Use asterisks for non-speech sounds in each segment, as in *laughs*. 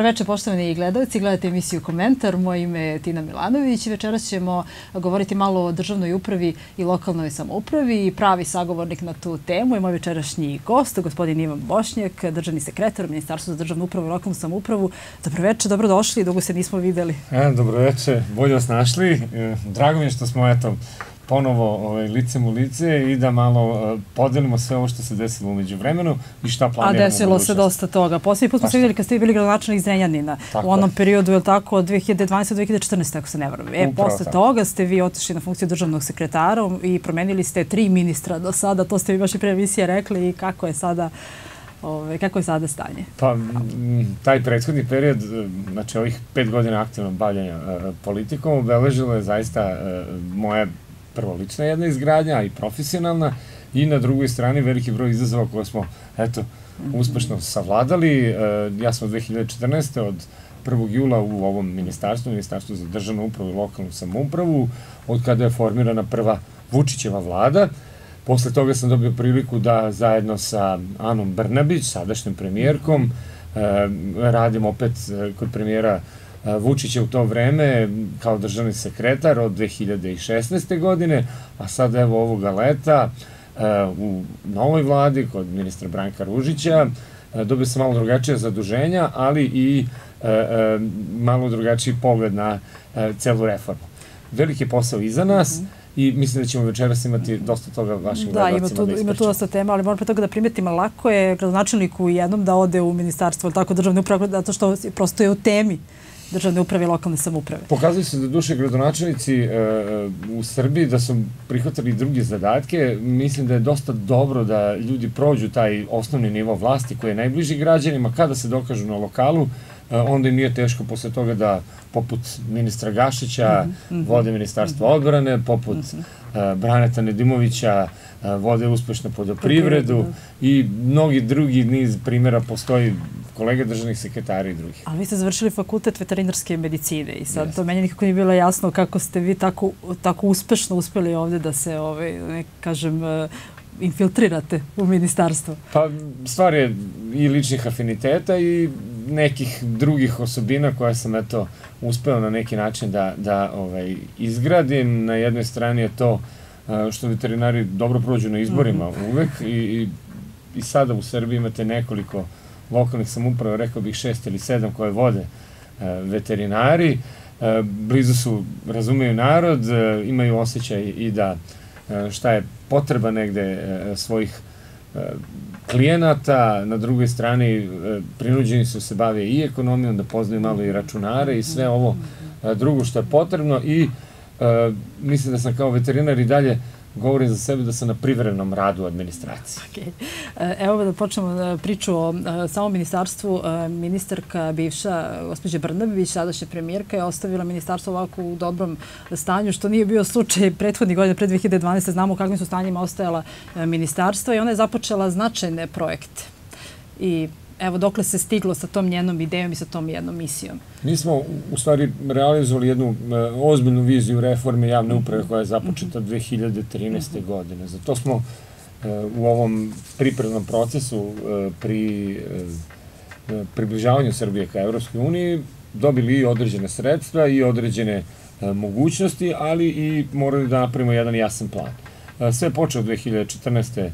Dobro večer, poštovani gledalci. Gledate emisiju Komentar. Moje ime je Tina Milanović. Večeras ćemo govoriti malo o državnoj upravi i lokalnoj samoupravi. I pravi sagovornik na tu temu je moj večerašnji gost, gospodin Ivan Bošnjak, državni sekretar Ministarstva za državnu upravu i lokalnu samoupravu. Dobro večer, dobrodošli. Dugo se nismo videli. E, dobro večer, bolje vas našli. E, drago mi je što smo, eto, ponovo ovaj, licem u lice i da malo uh, podelimo sve ovo što se desilo umeđu vremenu i šta planiramo. A desilo se dosta toga. Poslednji put smo pa se videli kad ste bili iz Zrenjanina tako u onom periodu, je li tako, od 2012. 2014. ako se ne vrame. E, posle tako. toga ste vi otišli na funkciju državnog sekretara i promenili ste tri ministra do sada. To ste vi baš i pre emisije rekli i kako je sada Ove, ovaj, kako je sada stanje? Pa, taj prethodni period, e, znači ovih pet godina aktivnog bavljanja e, politikom, obeležilo je zaista e, moje prvo lična jedna izgradnja, i profesionalna, i na drugoj strani veliki broj izazova koje smo, eto, uspešno savladali. E, ja sam od 2014. od 1. jula u ovom ministarstvu, ministarstvu za državnu upravu i lokalnu samoupravu, od kada je formirana prva Vučićeva vlada. Posle toga sam dobio priliku da zajedno sa Anom Brnabić, sadašnjom premijerkom, e, radim opet e, kod premijera Vučića, Vučić je u to vreme kao državni sekretar od 2016. godine, a sad evo ovoga leta e, u novoj vladi kod ministra Branka Ružića e, dobio se malo drugačije zaduženja, ali i e, malo drugačiji pogled na celu reformu. Veliki posao iza nas, mhm. i mislim da ćemo večeras imati dosta toga vašim da, ima da ima tu dosta tema, ali moram pre toga da primetim, lako je gradonačelniku jednom da ode u ministarstvo tako državne uprave, zato što prosto je u temi državne uprave i lokalne samuprave. Pokazali se da duše gradonačelnici e, e, u Srbiji da su prihvatili druge zadatke. Mislim da je dosta dobro da ljudi prođu taj osnovni nivo vlasti koji je najbliži građanima kada se dokažu na lokalu E, onda im nije teško posle toga da, poput ministra Gašića, mhm, mhm. vode ministarstvo mhm. odbrane, poput e, Braneta Nedimovića, e, vode uspešno podoprivredu da. i mnogi drugi niz primjera postoji kolege državnih sekretara i drugih. Ali vi ste završili fakultet veterinarske medicine i sad to meni nikako nije bilo jasno kako ste vi tako, tako uspešno uspeli ovde da se, ovaj, ne kažem, infiltrirate u ministarstvo? Pa, stvar je i ličnih afiniteta i nekih drugih osobina koja sam, eto, uspeo na neki način da, da ovaj, izgradim. Na jednoj strani je to eh, što veterinari dobro prođu na izborima mm -hmm. uvek i, i, i sada u Srbiji imate nekoliko lokalnih samuprava, rekao bih šest ili sedam koje vode eh, veterinari. Eh, blizu su, razumeju narod, imaju osjećaj i da šta je potreba negde e, svojih e, klijenata, na drugoj strani e, prinuđeni su da se bave i ekonomijom, da poznaju malo i računare i sve ovo drugo što je potrebno i mislim da sam kao veterinar i dalje govorim za sebe da sam na privremenom radu administracije. Okay. E, evo da počnemo e, priču o e, samom ministarstvu. Ministarka bivša, gospođa Brnabić, sadašnja premijerka, je ostavila ministarstvo ovako u dobrom stanju, što nije bio slučaj prethodnih godina, pre 2012. Znamo u kakvim su stanjima ostajala ministarstva i ona je započela značajne projekte i evo, dokle se stiglo sa tom njenom idejom i sa tom jednom misijom? Mi smo u stvari realizovali jednu e, ozbiljnu viziju reforme javne uprave koja je započeta 2013. Mhm. Mhm. godine. Zato smo e, u ovom pripremnom procesu e, pri približavanju Srbije ka Evropskoj uniji dobili i određene sredstva i određene mogućnosti, ali i morali da napravimo jedan jasan plan. Sve je počeo 2014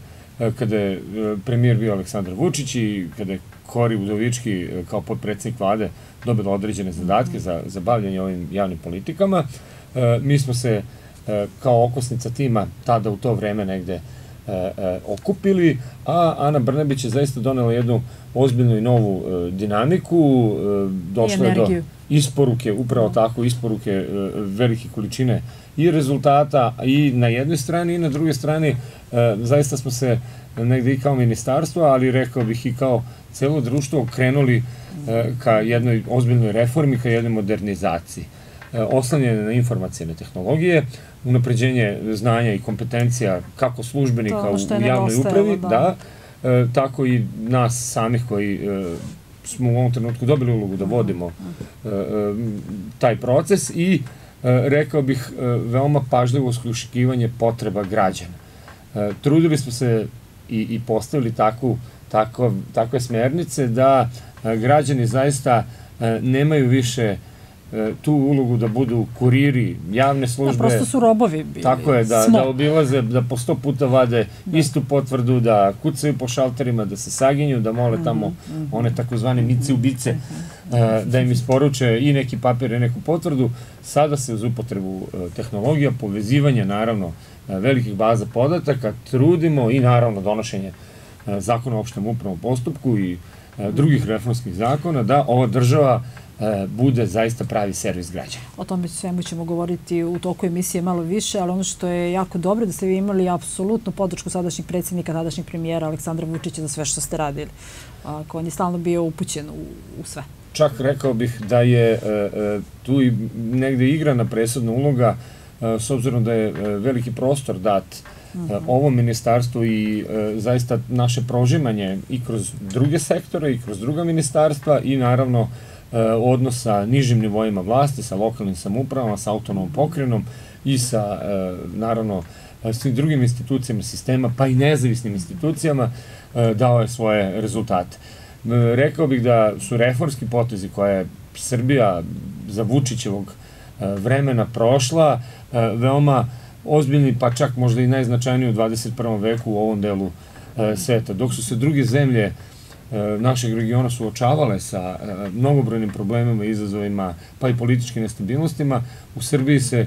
kada je premijer bio Aleksandar Vučić i kada je Kori Udovički eh, kao podpredsednik vlade dobila određene zadatke za, za bavljanje ovim javnim politikama. E, mi smo se e, kao okosnica tima tada u to vreme negde e, okupili, a Ana Brnebić je zaista donela jednu ozbiljnu i novu dinamiku. Došlo je do isporuke, upravo da. tako, isporuke velike količine i rezultata i na jednoj strani i na drugoj strani. Zaista smo se negde i kao ministarstvo, ali rekao bih i kao celo društvo krenuli e, ka jednoj ozbiljnoj reformi, ka jednoj modernizaciji e, oslanjene na informacijne tehnologije, unapređenje znanja i kompetencija kako službenika u javnoj upravi, da, da e, tako i nas samih koji smo u ovom trenutku dobili ulogu da vodimo mhm. taj proces i rekao bih veoma pažljivo uskljušikivanje potreba građana. Trudili smo se i, i postavili takvu, tako, takve smernice da e, građani zaista e, nemaju više e, tu ulogu da budu kuriri, javne da, službe. Da, prosto su robovi bili. Tako je, da, Smo. da obilaze, da po sto puta vade da. istu potvrdu, da kucaju po šalterima, da se saginju, da mole mhm, tamo mm -hmm. one takozvane mice ubice, mm -hmm. da im isporuče i neki papir i neku potvrdu. Sada se uz upotrebu tehnologija, povezivanja naravno E, velikih baza podataka, trudimo i naravno donošenje e, zakona o opštem upravnom postupku i e, drugih reformskih zakona, da ova država bude zaista pravi servis građana. O tome svemu ćemo govoriti u toku emisije malo više, ali ono što je jako dobro da ste vi imali apsolutnu podršku sadašnjih predsjednika, sadašnjih premijera Aleksandra Vučića za sve što ste radili. on je stalno bio upućen u, u sve. Čak rekao bih da je tu i negde igrana presudna uloga uh, E, s obzirom da je e, veliki prostor dat e, mhm. ovom ministarstvu i zaista naše prožimanje i kroz druge sektore i kroz druga ministarstva i naravno odnos sa nižim nivoima vlasti, sa lokalnim samoupravama, sa autonomom pokrenom i sa, naravno, svim drugim institucijama sistema, pa i nezavisnim institucijama, dao je svoje rezultate. Rekao bih da su reformski potezi koje Srbija za Vučićevog E, vremena prošla, e, veoma ozbiljni, pa čak možda i najznačajniji u 21. veku u ovom delu e, sveta. Dok su se druge zemlje našeg regiona suočavale sa mnogobrojnim problemima, izazovima, pa i političkim nestabilnostima, u Srbiji se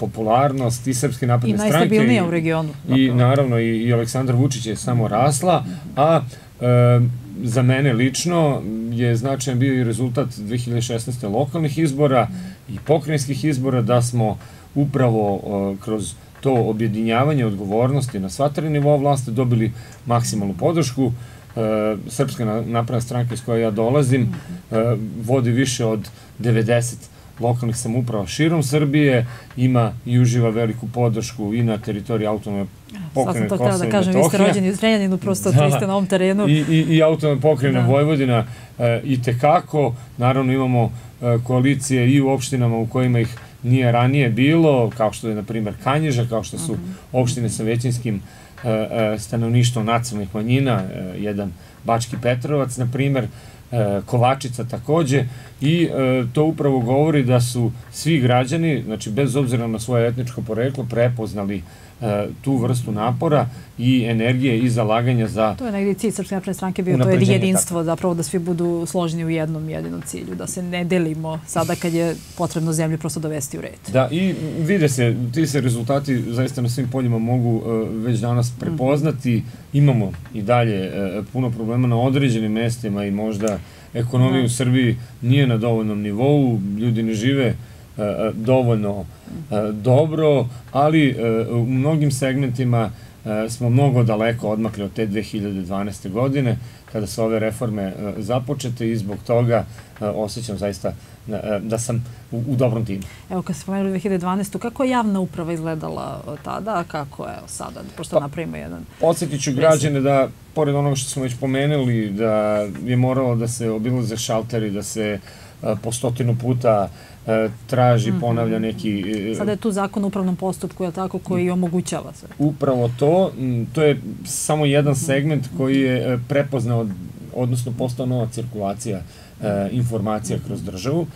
popularnost i Srpske napadne stranke... I najstabilnija u regionu. I naravno i, Aleksandar Vučić je samo rasla, a za mene lično je značajan bio i rezultat 2016. lokalnih izbora i pokrajinskih izbora, da smo upravo uh, kroz to objedinjavanje odgovornosti na sva tri nivoa vlasti dobili maksimalnu podršku. Uh, Srpska napravna stranka iz koja ja dolazim uh, vodi više od 90 lokalnih samuprava širom Srbije, ima i uživa veliku podršku i na teritoriji autonome pokrajine Kosova i Metohije. Sada sam to htjela da kažem, vi ste rođeni u Zrenjaninu, prosto da. ste na ovom terenu. I, i, i autonome pokrene da. Vojvodina e, i tekako, naravno imamo e, koalicije i u opštinama u kojima ih nije ranije bilo, kao što je, na primer, Kanjiža, kao što su mhm. opštine sa većinskim e, stanovništvom nacionalnih manjina, jedan Bački Petrovac, na primer, E, Kovačica takođe i e, to upravo govori da su svi građani, znači bez obzira na svoje etničko poreklo, prepoznali E, tu vrstu napora i energije i zalaganja za... To je negdje cilj Srpske napredne stranke bio, to je jedinstvo, zapravo da svi budu složeni u jednom jedinom cilju, da se ne delimo sada kad je potrebno zemlju prosto dovesti u red. Da, i vide se, ti se rezultati zaista na svim poljima mogu e, već danas mhm. prepoznati. Imamo i dalje e, puno problema na određenim mestima i možda ekonomija da. u Srbiji nije na dovoljnom nivou, ljudi ne žive E, e, dovoljno e, dobro, ali u mnogim segmentima smo mnogo daleko odmakli od te 2012. godine kada su ove reforme započete i zbog toga osjećam zaista da sam u, dobrom timu. Evo kad se pomenuli 2012. kako je javna uprava izgledala tada, a kako je sada, pošto pa, napravimo jedan... Podsjetiću građane da, pored onoga što smo već pomenuli, da je moralo da se obilaze šalteri, da se po stotinu puta izgledali E, traži, mhm. ponavlja neki... E, Sada je tu zakon o upravnom postupku, je tako, koji omogućava sve? Upravo to. To je samo jedan mhm. segment koji je e, prepoznao, odnosno postao nova cirkulacija informacija kroz državu.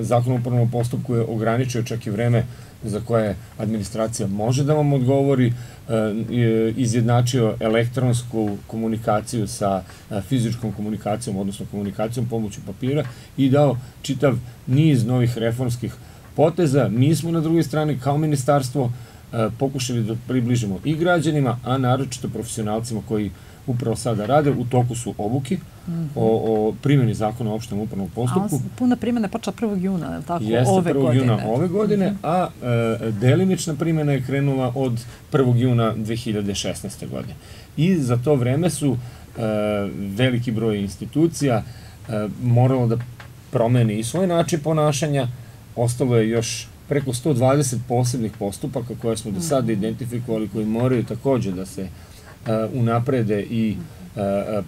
Zakon o upravnom postupku je ograničio čak i vreme za koje administracija može da vam odgovori, e, e, izjednačio elektronsku komunikaciju sa e, fizičkom komunikacijom, odnosno komunikacijom pomoću papira i dao čitav niz novih reformskih poteza. Mi smo na drugoj strani kao ministarstvo pokušali da približimo i građanima, a naročito profesionalcima koji upravo sada rade, u toku su obuke, o, o primjeni zakona o opštem upravnom postupku. A, puna primjena je počela 1. juna, je li tako? Jeste, ove 1. Godine. juna ove godine, mhm. a e, delimična primjena je krenula od 1. juna 2016. godine. I za to vreme su e, veliki broj institucija e, moralo da promeni i svoj način ponašanja, ostalo je još preko 120 posebnih postupaka koje smo do mhm. sada identifikovali koji moraju takođe da se uh, unaprede i uh,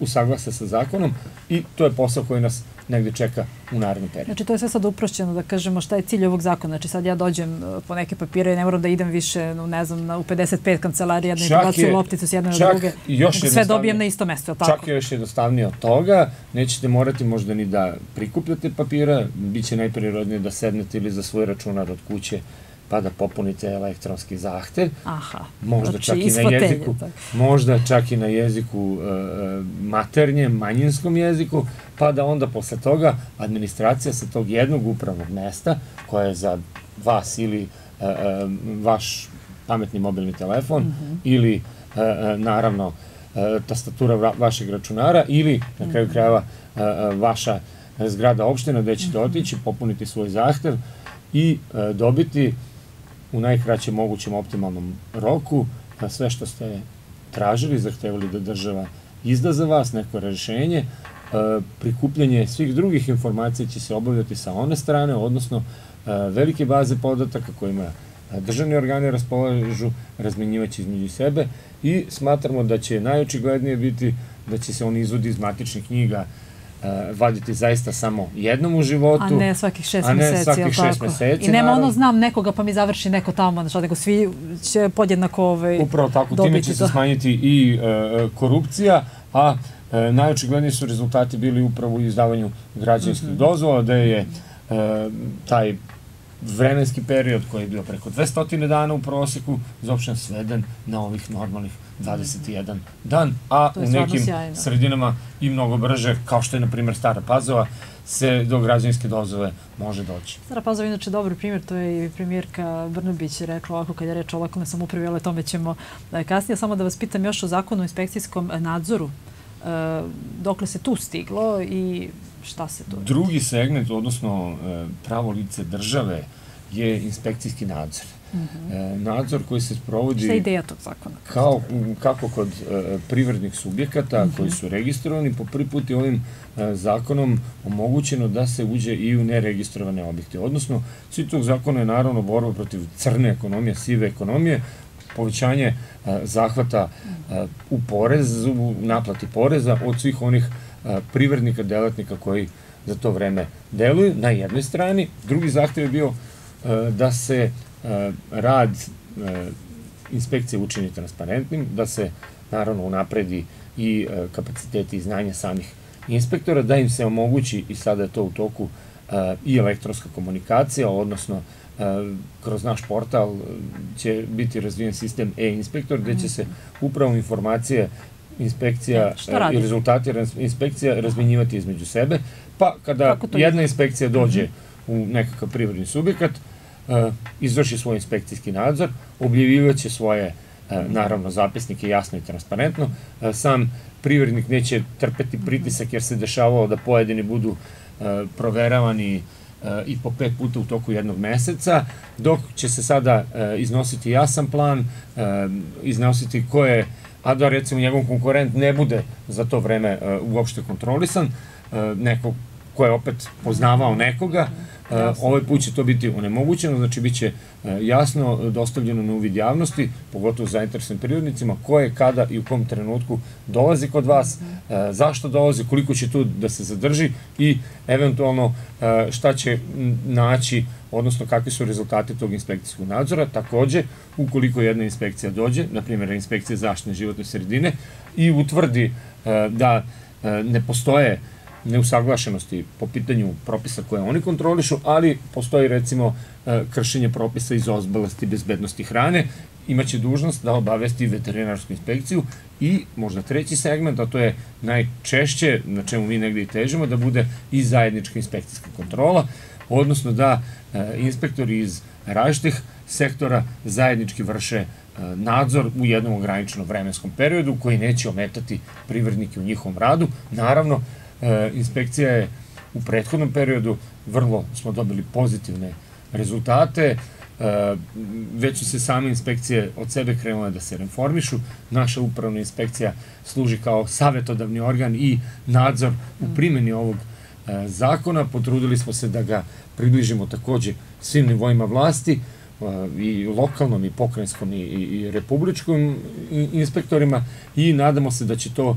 usaglase sa zakonom i to je posao koji nas negde čeka u narednom periodu. Znači, to je sve sad uprošćeno, da kažemo šta je cilj ovog zakona. Znači, sad ja dođem e, po neke papire i ne moram da idem više, no, ne znam, na, u 55 kancelarija, da je, lopticu s jedne na druge. Još znači, sve dobijem na isto mesto, je tako? Čak je još jednostavnije od toga. Nećete morati možda ni da prikupljate papira, Biće najprirodnije da sednete ili za svoj računar od kuće pa da popunite elektronski zahtev. Aha, možda znači čak i na jeziku, tako. Možda čak i na jeziku e, e, maternjem, manjinskom jeziku, pa da onda posle toga administracija sa tog jednog upravnog mesta, koja je za vas ili e, e, vaš pametni mobilni telefon mm -hmm. ili e, e, naravno e, tastatura vašeg računara ili na kraju mhm. krajeva e, e, vaša zgrada opština gde ćete mhm. otići, popuniti svoj zahtev i e, dobiti u najkraćem mogućem optimalnom roku, da sve što ste tražili, zahtevali da država izda za vas neko rešenje, e, prikupljanje svih drugih informacija će se obavljati sa one strane, odnosno e, velike baze podataka kojima e, državni organi raspolažu, razmenjivaće između sebe i smatramo da će najočiglednije biti da će se on izvodi iz matičnih knjiga, uh, vaditi zaista samo jednom u životu. A ne svakih šest meseci. A ne meseci, svakih šest tako? meseci. I nema naravno. ono znam nekoga pa mi završi neko tamo, znači, nego svi će podjednako ovaj, Upravo tako, time će to. se smanjiti i uh, korupcija, a uh, najočigledniji su rezultati bili upravo u izdavanju građanskih mm -hmm. dozvola, da je uh, taj vremenski period koji je bio preko 200 dana u proseku, zaopšten sveden na ovih normalnih 21 dan, a u nekim sjajno. sredinama i mnogo brže, kao što je, na primjer, Stara Pazova, se do građanske dozove može doći. Stara Pazova je inače dobar primjer, to je i premijerka Brnobić rekla ovako kad je reč o lokalne samopravi, ali o tome ćemo e, kasnije. Samo da vas pitam još o zakonu o inspekcijskom e, nadzoru. E, dokle se tu stiglo i šta se tu... Drugi segment, odnosno pravo lice države, je inspekcijski nadzor. Mhm. E, nadzor koji se sprovodi... Šta je ideja tog zakona? Kao, kako kod e, privrednih subjekata mhm. koji su registrovani, po prvi put je ovim e, zakonom omogućeno da se uđe i u neregistrovane objekte. Odnosno, cilj tog zakona je naravno borba protiv crne ekonomije, sive ekonomije, povećanje zahvata u porez, u naplati poreza od svih onih privrednika, delatnika koji za to vreme deluju na jednoj strani. Drugi zahtev je bio da se E, rad e, inspekcije učini transparentnim, da se naravno unapredi i e, kapaciteti i znanja samih inspektora, da im se omogući, i sada je to u toku, i elektronska komunikacija, odnosno kroz naš portal će biti razvijen sistem e-inspektor gde će se mhm. upravo informacije inspekcija i rezultati inspekcija razminjivati između sebe, pa kada jedna inspekcija dođe mhm. u nekakav privredni subjekat, E, izvrši svoj inspekcijski nadzor, objavljivaće svoje e, naravno zapisnike jasno i transparentno. E, sam privrednik neće trpeti pritisak jer se dešavalo da pojedini budu proveravani i po pet puta u toku jednog meseca, dok će se sada iznositi jasan plan, iznositi ko je, a da recimo njegov konkurent ne bude za to vreme uopšte kontrolisan, neko ko je opet poznavao nekoga, E, ovaj put će to biti onemogućeno, znači bit će e, jasno dostavljeno na uvid javnosti, pogotovo interesnim prirodnicima, ko je, kada i u kom trenutku dolazi kod vas, mhm. e, zašto dolazi, koliko će tu da se zadrži i eventualno šta će naći odnosno kakvi su rezultati tog inspekcijskog nadzora. Takođe, ukoliko jedna inspekcija dođe, na primjer inspekcija zaštine životne sredine, i utvrdi da ne postoje neusaglašenosti po pitanju propisa koje oni kontrolišu, ali postoji recimo e, kršenje propisa iz ozbalosti bezbednosti hrane, imaće dužnost da obavesti veterinarsku inspekciju i možda treći segment, a to je najčešće, na čemu mi negde i težimo, da bude i zajednička inspekcijska kontrola, odnosno da e, inspektori iz različitih sektora zajednički vrše e, nadzor u jednom ograničenom vremenskom periodu koji neće ometati privrednike u njihovom radu. Naravno, E, inspekcija je u prethodnom periodu vrlo smo dobili pozitivne rezultate, e, već su se same inspekcije od sebe krenule da se reformišu, naša upravna inspekcija služi kao savetodavni organ i nadzor u primjeni ovog e, zakona, potrudili smo se da ga približimo takođe svim nivoima vlasti, i lokalnom i pokrenjskom i, i republičkom inspektorima i nadamo se da će to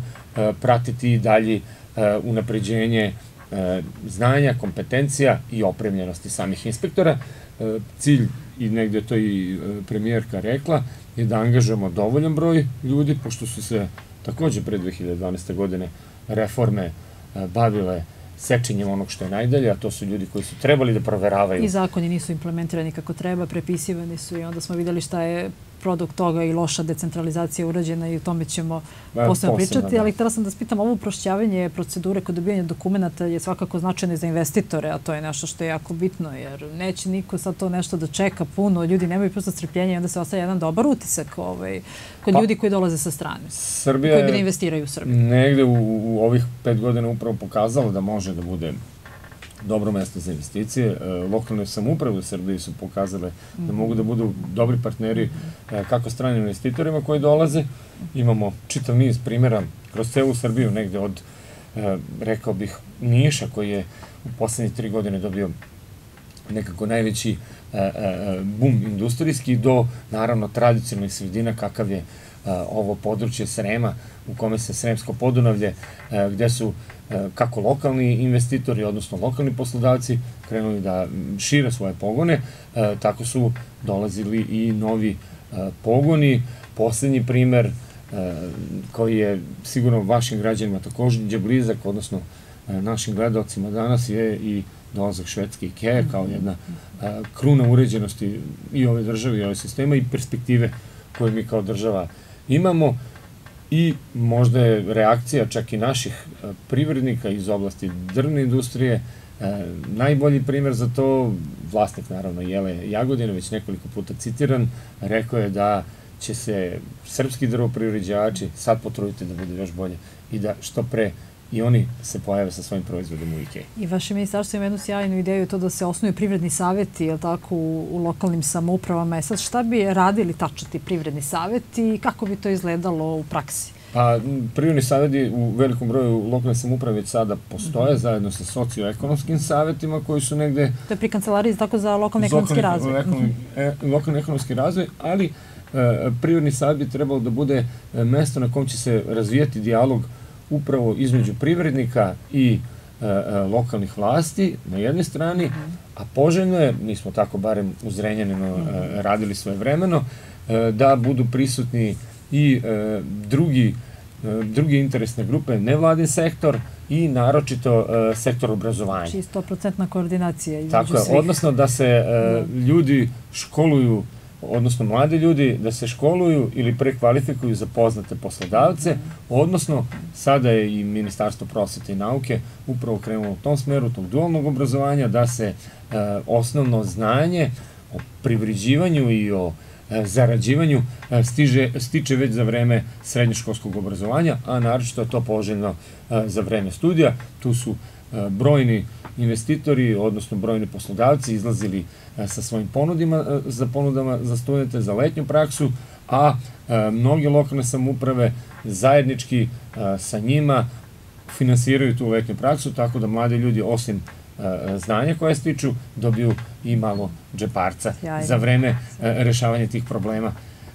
pratiti i dalje E, unapređenje e, znanja, kompetencija i opremljenosti samih inspektora. E, cilj, i negde to i premijerka rekla, je da angažujemo dovoljan broj ljudi, pošto su se takođe pre 2012. godine reforme bavile sečenjem onog što je najdalje, a to su ljudi koji su trebali da proveravaju. I zakoni nisu implementirani kako treba, prepisivani su i onda smo videli šta je produkt toga i loša decentralizacija urađena i o tome ćemo posebno pričati, da. ali htela sam da spitam, ovo uprošćavanje procedure kod dobijanja dokumenta je svakako značajno za investitore, a to je nešto što je jako bitno, jer neće niko sad to nešto da čeka puno, ljudi nemaju prosto strpljenja i onda se ostaje jedan dobar utisak ovaj, kod pa, ljudi koji dolaze sa strane, Srbija koji bi da investiraju u Srbiju. Negde u, u ovih pet godina upravo pokazala da može da bude dobro mesto za investicije. E, lokalne samouprave u Srbiji su pokazale da mogu da budu dobri partneri e, kako stranim investitorima koji dolaze. Imamo čitav niz primjera kroz celu Srbiju, negde od, e, rekao bih, Niša koji je u poslednje tri godine dobio nekako najveći E, e, bum industrijski do, naravno, tradicionalnih sredina kakav je e, ovo područje Srema, u kome se Sremsko podunavlje, gde su kako lokalni investitori, odnosno lokalni poslodavci, krenuli da šire svoje pogone, tako su dolazili i novi pogoni. Poslednji primer koji je sigurno vašim građanima takođe blizak, odnosno našim gledalcima danas je i dolazak švedske IKEA kao jedna kruna uređenosti i ove države i ove sistema i perspektive koje mi kao država imamo i možda je reakcija čak i naših privrednika iz oblasti drvne industrije najbolji primer za to, vlasnik naravno Jele Jagodina, već nekoliko puta citiran, rekao je da će se srpski drvoprivređači sad potruditi da bude još bolje i da što pre i oni se pojave sa svojim proizvodom u Ikeji. I vaše ministarstvo ima jednu sjajnu ideju to da se osnuju privredni saveti tako, u, u lokalnim samoupravama. E sad šta bi radili tačno ti privredni saveti i kako bi to izgledalo u praksi? Pa, privredni savjeti u velikom broju lokalne samuprave već sada postoje, mm -hmm. zajedno sa socioekonomskim savjetima koji su negde... To je pri kancelariji tako za lokalni ekonomski razvoj. Lokalni, mm -hmm. e, lokalni ekonomski razvoj, ali e, privredni savjet bi trebalo da bude e, mesto na kom će se razvijati dijalog uh, upravo između privrednika i e, e, lokalnih vlasti na jednoj strani, a poželjno je, mi smo tako barem u Zrenjaninu e, radili svoje vremeno, da budu prisutni i drugi druge interesne grupe, nevladin sektor i naročito sektor obrazovanja. Znači 100% koordinacija između svih. Tako je, odnosno da se da. ljudi školuju odnosno mladi ljudi, da se školuju ili prekvalifikuju za poznate poslodavce, odnosno sada je i Ministarstvo prosvete i nauke upravo krenulo u tom smeru, tog dualnog obrazovanja, da se e, osnovno znanje o privređivanju i o e, zarađivanju e, stiže, stiče već za vreme srednjoškolskog obrazovanja, a naročito je to poželjno za vreme studija. Tu su brojni investitori, odnosno brojni poslodavci, izlazili e, sa svojim ponudima, e, za ponudama za studente, za letnju praksu, a e, mnoge lokalne samuprave zajednički sa njima finansiraju tu letnju praksu, tako da mlade ljudi, osim znanja koje stiču, dobiju i malo džeparca za vreme rešavanja tih problema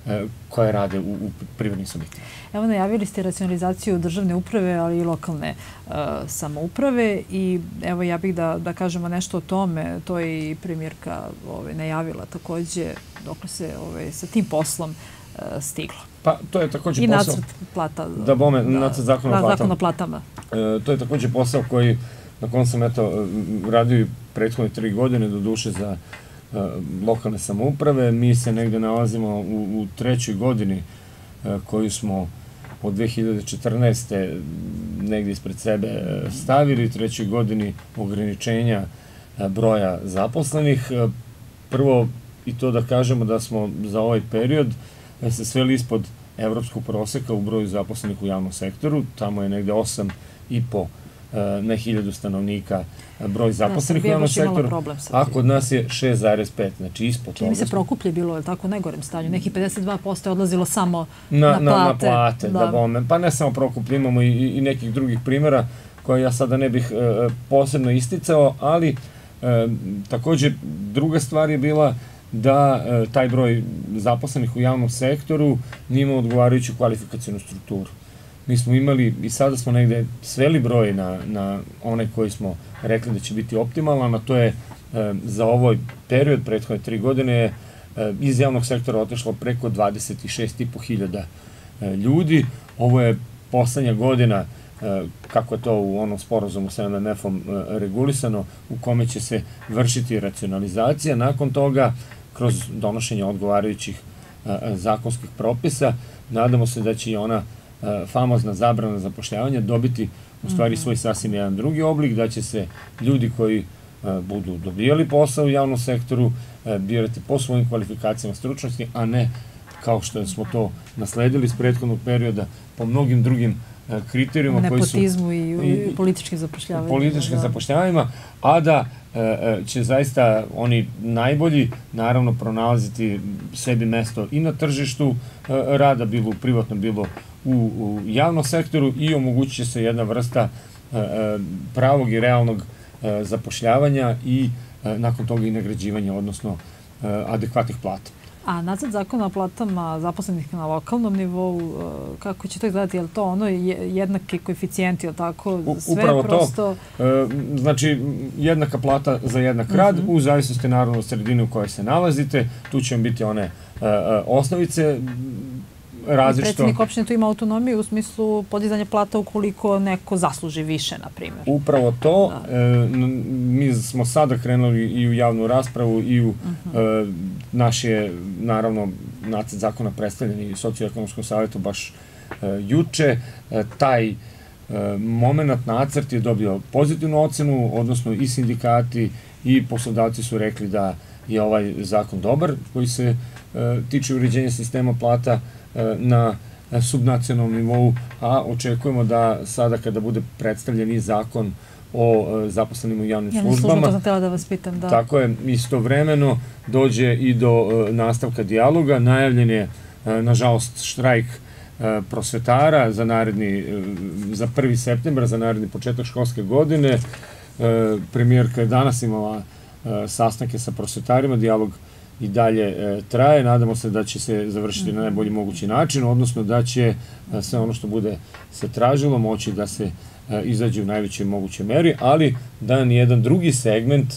E, koje rade u, u privrednim subjektima. Evo najavili ste racionalizaciju državne uprave, ali i lokalne e, samouprave i evo ja bih da, da kažemo nešto o tome, to je i premijerka ove, ovaj, najavila takođe dok se ove, ovaj, sa tim poslom e, stiglo. Pa to je takođe I posao... I nacrt plata. Da bome, da, nacrt da, zakon o platama. Zakon o platama. E, to je takođe posao koji na kojem sam eto radio i prethodne tri godine, do duše za uh, E, lokalne samouprave. Mi se negde nalazimo u, u trećoj godini e, koju smo od 2014. negde ispred sebe e, stavili, trećoj godini ograničenja broja zaposlenih. Prvo i to da kažemo da smo za ovaj period se sveli ispod evropskog proseka u broju zaposlenih u javnom sektoru, tamo je negde 8,5 E, na hiljadu stanovnika e, broj da, zaposlenih u javnom sektoru, a kod nas je 6,5, znači ispod toga. Čini mi se Prokuplje bilo, je tako, u najgorem stanju, nekih 52% je odlazilo samo na, plate. Na plate, da. da, bome. Pa ne samo Prokuplje, imamo i, i nekih drugih primjera koje ja sada ne bih e, posebno isticao, ali takođe druga stvar je bila da taj broj zaposlenih u javnom sektoru nima odgovarajuću kvalifikacijnu strukturu. Mi smo imali, i sada smo negde sveli broj na, na one koji smo rekli da će biti optimalan, a to je e, za ovaj period, prethodne tri godine, e, iz javnog sektora otešlo preko 26.500 e, ljudi. Ovo je poslednja godina e, kako je to u onom sporozumu sa MMF-om e, regulisano, u kome će se vršiti racionalizacija. Nakon toga, kroz donošenje odgovarajućih e, zakonskih propisa, nadamo se da će i ona E, famozna zabrana zapošljavanja dobiti u stvari mhm. svoj sasvim jedan drugi oblik, da će se ljudi koji e, budu dobijali posao u javnom sektoru e, birati po svojim kvalifikacijama stručnosti, a ne kao što smo to nasledili iz prethodnog perioda po mnogim drugim kriterijima. koji su... Nepotizmu i, političkim zapošljavanjima. Političkim da. zapošljavanjima, a da će zaista oni najbolji naravno pronalaziti sebi mesto i na tržištu rada, bilo u privatnom, bilo u, javnom sektoru i omogućuje se jedna vrsta e, e, pravog i realnog e, zapošljavanja i nakon toga i nagrađivanja, odnosno adekvatnih plata. A nazad zakona o platama zaposlenih na lokalnom nivou, kako će to gledati? Je li to ono jednake koeficijenti, je li tako? Sve Upravo prosto... to. Znači, jednaka plata za jednak rad, mhm. u zavisnosti naravno od sredine u kojoj se nalazite. Tu će vam biti one osnovice različno. Predsednik opštine tu ima autonomiju u smislu podizanja plata ukoliko neko zasluži više, na primjer. Upravo to. Da. E, mi smo sada krenuli i u javnu raspravu i u uh mhm. -huh. e, naš je, naravno, nacet zakona predstavljen i u socioekonomskom savjetu baš e, juče. E, taj e, moment nacrt je dobio pozitivnu ocenu, odnosno i sindikati i poslodavci su rekli da je ovaj zakon dobar koji se uh, tiče uređenja sistema plata uh, E, na subnacionalnom nivou, a očekujemo da sada kada bude predstavljen i zakon o e, zaposlenim u javnim službama. Javnim službama, to sam htela da vas pitam, da. Tako je, istovremeno dođe i do e, nastavka dijaloga, najavljen je, nažalost, štrajk prosvetara za naredni, za 1. septembar, za naredni početak školske godine. Premijerka je danas imala sastanke sa prosvetarima, dijalog i dalje e, traje. Nadamo se da će se završiti na najbolji mogući način, odnosno da će e, sve ono što bude se tražilo moći da se e, izađe u najvećoj mogućoj meri, ali da nijedan drugi segment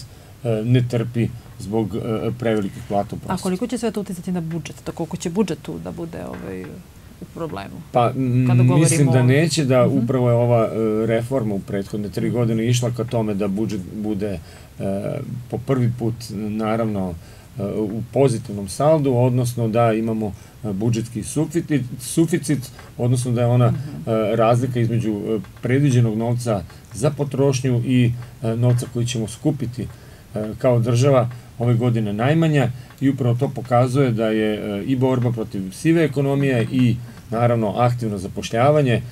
ne trpi zbog prevelikih plata u prostoru. A koliko će sve to uticati na budžet? To koliko će budžet tu da bude ovaj, u problemu? Pa, mislim da neće, da mhm. upravo je ova reforma u prethodne tri godine išla ka tome da budžet bude po prvi put, naravno, E, u pozitivnom saldu, odnosno da imamo e, budžetski suficit, suficit odnosno da je ona mhm. e, razlika između predviđenog novca za potrošnju i novca koji ćemo skupiti kao država ove godine najmanja i upravo to pokazuje da je i borba protiv sive ekonomije i naravno aktivno zapošljavanje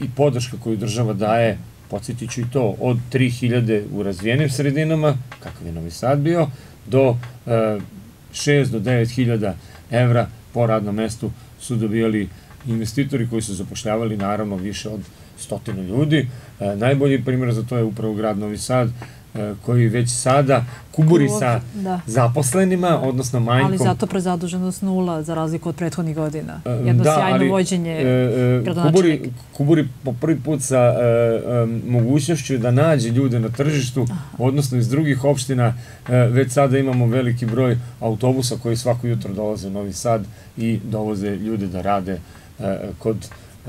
i podrška koju država daje podsjetit ću i to, od 3000 u razvijenim sredinama, kakav je Novi Sad bio, do 6 e, do 9 hiljada evra po radnom mestu su dobijali investitori koji su zapošljavali naravno više od stotinu ljudi. E, najbolji primjer za to je upravo grad Novi Sad E, koji već sada kuburi sa da. zaposlenima, odnosno manjkom. Ali zato prezaduženost nula, za razliku od prethodnih godina. E, Jedno da, sjajno ali, vođenje e, e, kuburi, kuburi po prvi put sa e, e, mogućnošću da nađe ljude na tržištu, Aha. odnosno iz drugih opština. E, već sada imamo veliki broj autobusa koji svako jutro dolaze u Novi Sad i dovoze ljude da rade e, kod e,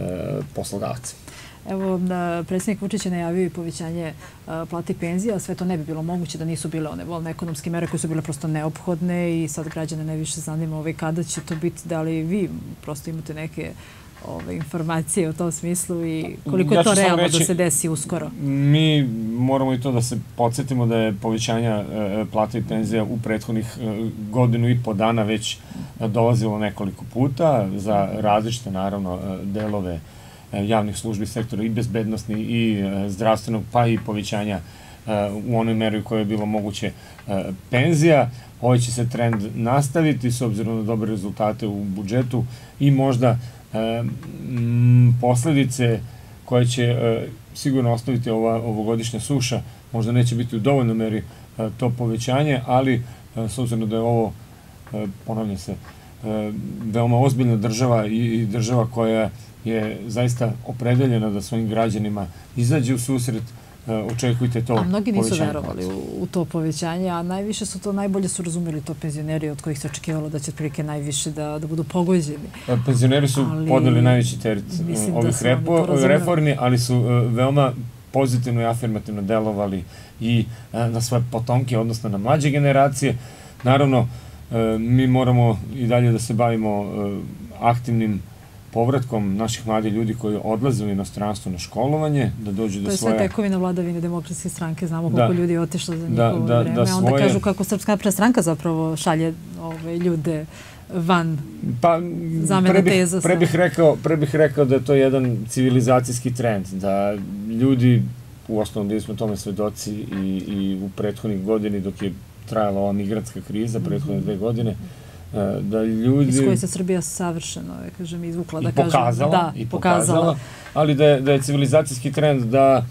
poslodavca. Evo, predsjednik Vučić je najavio i povećanje e, plati penzija. Sve to ne bi bilo moguće da nisu bile one volne ekonomske mere koje su bile prosto neophodne i sad građane najviše zanima ovaj, kada će to biti. Da li vi prosto imate neke ove informacije u tom smislu i koliko je to realno da se desi uskoro? Mi moramo i to da se podsjetimo da je povećanja e, e, plata i penzija u prethodnih godinu i po dana već dolazilo nekoliko puta za različite naravno delove E, javnih službi sektora i bezbednostni i e, zdravstvenog, pa i povećanja e, u onoj meri u kojoj je bilo moguće penzija. Ovo ovaj će se trend nastaviti s obzirom na dobre rezultate u budžetu i možda posledice koje će sigurno ostaviti ova ovogodišnja suša, možda neće biti u dovoljnoj meri to povećanje, ali s obzirom da je ovo, ponavljam se, veoma ozbiljna država i država koja je je zaista opredeljena da svojim građanima izađe u susret, e, očekujte to povećanje. A mnogi nisu verovali u, to povećanje, a najviše su to, najbolje su razumeli to penzioneri od kojih se očekivalo da će otprilike najviše da, da budu pogođeni. E, penzioneri su ali, podali najveći teret e, da ovih reformi, ali su veoma pozitivno i afirmativno delovali i na svoje potomke, odnosno na mlađe generacije. Naravno, mi moramo i dalje da se bavimo aktivnim povratkom naših mladih ljudi koji odlaze u inostranstvo na školovanje, da dođu do svoje... To je sve tekovina vladavine demokratske stranke, znamo da. koliko ljudi je otišlo za da, njihovo da, da, vreme, da onda kažu kako Srpska napravna stranka zapravo šalje ove, ovaj, ljude van pa, pre bih, teza. Pre bih, rekao, pre bih rekao da je to jedan civilizacijski trend, da ljudi, u osnovu bili smo tome svedoci i, i u prethodnih godini dok je trajala ova migratska kriza, prethodne dve godine, E, da ljudi... Iz koje se Srbija savršeno, ja ovaj, kažem, izvukla, da pokazala, kažem. Pokazala, da, i pokazala. pokazala. Ali da je, da je civilizacijski trend da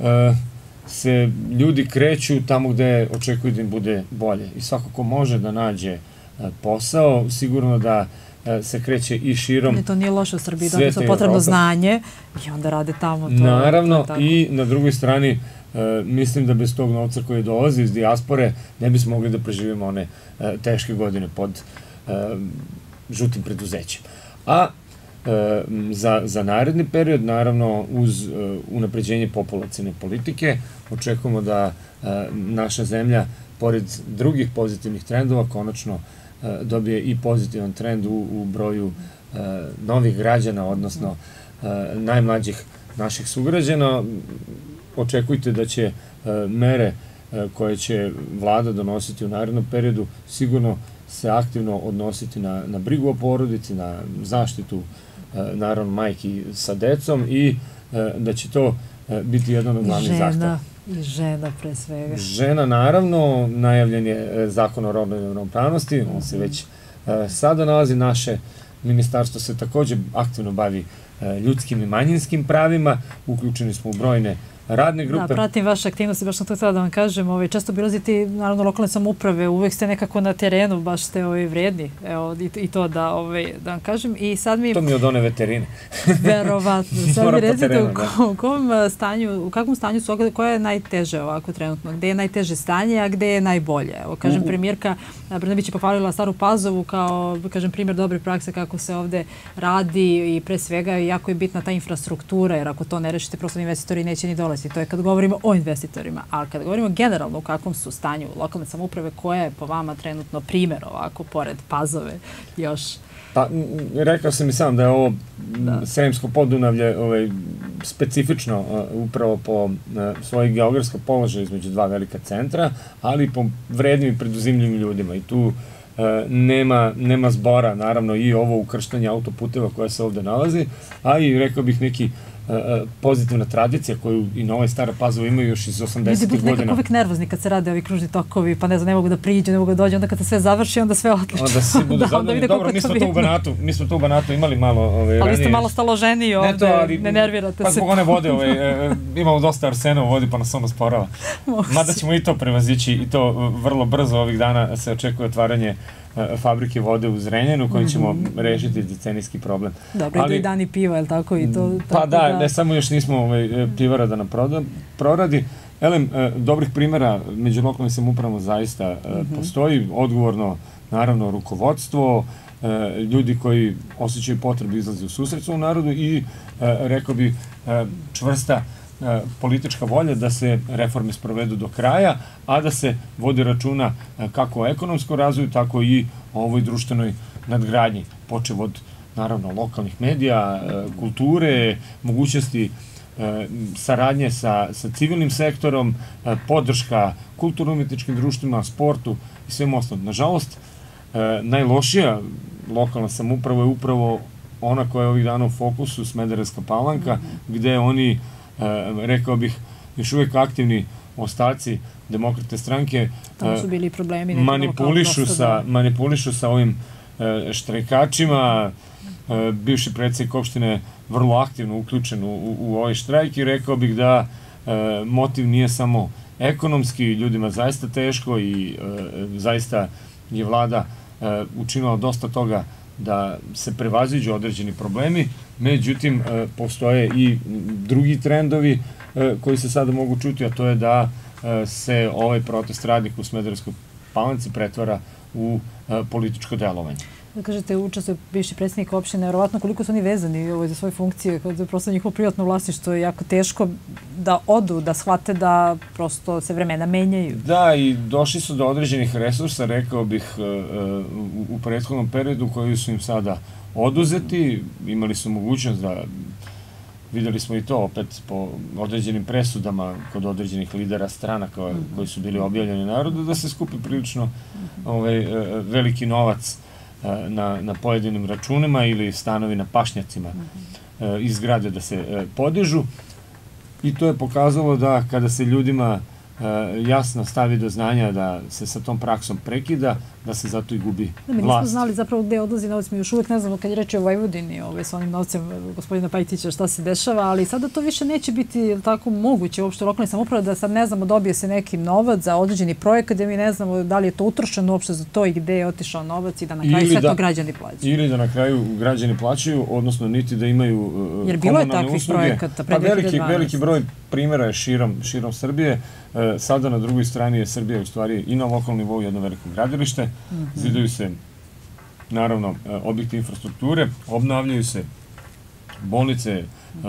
e, se ljudi kreću tamo gde očekuju da im bude bolje. I svako ko može da nađe e, posao, sigurno da e, se kreće i širom. Ne, to nije loše u Srbiji, da su potrebno Evropa. znanje i onda rade tamo. To, Naravno, to i na drugoj strani E, mislim da bez tog novca koji dolazi iz dijaspore ne bismo mogli da preživimo one e, teške godine pod e, žutim preduzećem. A za, za naredni period, naravno uz unapređenje populacijne politike, očekujemo da naša zemlja, pored drugih pozitivnih trendova, konačno dobije i pozitivan trend u, u broju novih građana, odnosno najmlađih naših sugrađana, očekujte da će e, mere e, koje će vlada donositi u narednom periodu sigurno se aktivno odnositi na, na brigu o porodici, na zaštitu e, naravno majki sa decom i da će to biti jedan od glavnih zahteva. I žena pre svega. Žena naravno, najavljen je zakon o rodnoj neuropravnosti, on se već sada nalazi, naše ministarstvo se takođe aktivno bavi ljudskim i manjinskim pravima, uključeni smo u brojne radne da, grupe. Da, pratim vaše aktivnosti, baš sam to htjela da vam kažem. Ovaj, često bilazite, naravno, lokalne samuprave, uvek ste nekako na terenu, baš ste ove, ovaj, vredni. Evo, i, i to da, ovaj, da vam kažem. I sad mi... To mi je od one veterine. *laughs* *laughs* Verovatno. Sad mi recite u, kom, da. u, kom stanju, u kakvom stanju su, koja je najteže ovako trenutno? Gde je najteže stanje, a gde je najbolje? Evo, kažem, premijerka Brnabić je pohvalila Staru Pazovu kao, kažem, primjer dobre prakse kako se ovde radi i pre svega jako je bitna ta infrastruktura, jer ako to ne rešite, prosto investitori neće ni dolaziti. To je kad govorimo o investitorima, ali kad govorimo generalno u kakvom su stanju lokalne samouprave, koja je po vama trenutno primjer ovako, pored Pazove još? Pa, rekao sam i sam da je ovo da. Sremsko podunavlje ovaj, specifično uh, upravo po uh, svojoj geografskoj položaju između dva velika centra, ali po vrednim i preduzimljivim ljudima. I tu uh, nema, nema zbora, naravno, i ovo ukrštanje autoputeva koja se ovde nalazi, a i, rekao bih, neki uh, E, e, pozitivna tradicija koju i Nova i Stara Pazova imaju još iz 80-ih godina. Ljudi budu nekako uvek nervozni kad se rade ovi kružni tokovi, pa ne znam, ne mogu da priđu, ne mogu da dođu, onda kada sve završi, onda sve odlično. Onda se *laughs* budu da, zadovoljni. Dobro, mi smo to u Banatu, mi smo to u Banatu imali malo... Ove, ovaj, ali ste malo staloženiji ovde, ne, to, ali, ne nervirate pa, se. Pa zbog one vode, ove, ovaj, *laughs* e, imamo dosta arsena u vodi, pa nas ono sporava. Mada ćemo i to prevazići i to e, vrlo brzo ovih dana se očekuje otvaranje uh, E, fabrike vode u Zrenjanu koji ćemo mm -hmm. rešiti decenijski problem. Dobro, Ali, i dani piva, je li tako? I to, mm, pa tako da, da, ne samo još nismo ovaj, e, pivara da nam proda, proradi. Elem, e, dobrih primera među lokalnim upravo zaista mm -hmm. postoji, odgovorno naravno rukovodstvo, ljudi koji osjećaju potrebu izlaze u susret svom narodu i rekao bi čvrsta E, politička volja da se reforme sprovedu do kraja, a da se vodi računa e, kako o ekonomskom razvoju, tako i o ovoj društvenoj nadgradnji, počev od naravno lokalnih medija, e, kulture, mogućnosti saradnje sa, sa civilnim sektorom, podrška kulturno-umetničkim društvima, sportu i svem ostalom. Nažalost, najlošija lokalna samuprava je upravo ona koja je ovih dana u fokusu, Smederevska palanka, mm -hmm. gde oni uh, E, rekao bih, još uvek aktivni ostaci demokrate stranke Tamo e, su bili problemi, manipulišu, sa, da- manipulišu sa ovim e, štrajkačima, bivši predsednik opštine vrlo aktivno uključen u, u, u ovaj štrajk i rekao bih da motiv nije samo ekonomski, ljudima zaista teško i zaista je vlada učinila dosta toga da se prevaziđu određeni problemi, Međutim, e, postoje i drugi trendovi e, koji se sada mogu čuti, a to je da e, se ovaj protest radnika u Smederevskoj palanci pretvara u političko delovanje. Da kažete, je bivši predsjednik opštine, verovatno koliko su oni vezani ovo, ovaj, za svoje funkcije, za prosto njihovo privatno vlasništvo je jako teško da odu, da shvate da prosto se vremena menjaju. Da, i došli su do određenih resursa, rekao bih, u prethodnom periodu koji su im sada oduzeti, imali su mogućnost da videli smo i to opet po određenim presudama kod određenih lidera strana koje, mm -hmm. koji su bili objavljeni narodu, da se skupi prilično mm -hmm. ovaj, e, veliki novac e, na, na pojedinim računima ili stanovi na pašnjacima mm -hmm. E, izgrade da se podižu. I to je pokazalo da kada se ljudima Eh, jasno stavi do znanja da se sa tom praksom prekida, da se zato i gubi vlast. Da, mi nismo znali zapravo gde odlazi novac, mi još uvek ne znamo kad je reče o Vojvodini ovaj, sa onim novcem eh, gospodina Pajtića šta se dešava, ali sada to više neće biti tako moguće uopšte lokalne samoprave da sad ne znamo dobije se neki novac za određeni projekat da mi ne znamo da li je to utrošeno uopšte za to i gde je otišao novac i da na kraju sve da to građani plaćaju. Ili da na kraju građani plaćaju, odnosno niti da imaju komunalne eh, usluge. Jer bilo je takvih projekata pre pa, 2012. veliki, broj primjera je širom, širom Srbije. E, sada na drugoj strani je Srbija u stvari i na lokalnom nivou jedno veliko gradilište, mhm. zidaju se naravno e, objekte infrastrukture, obnavljaju se bolnice, e,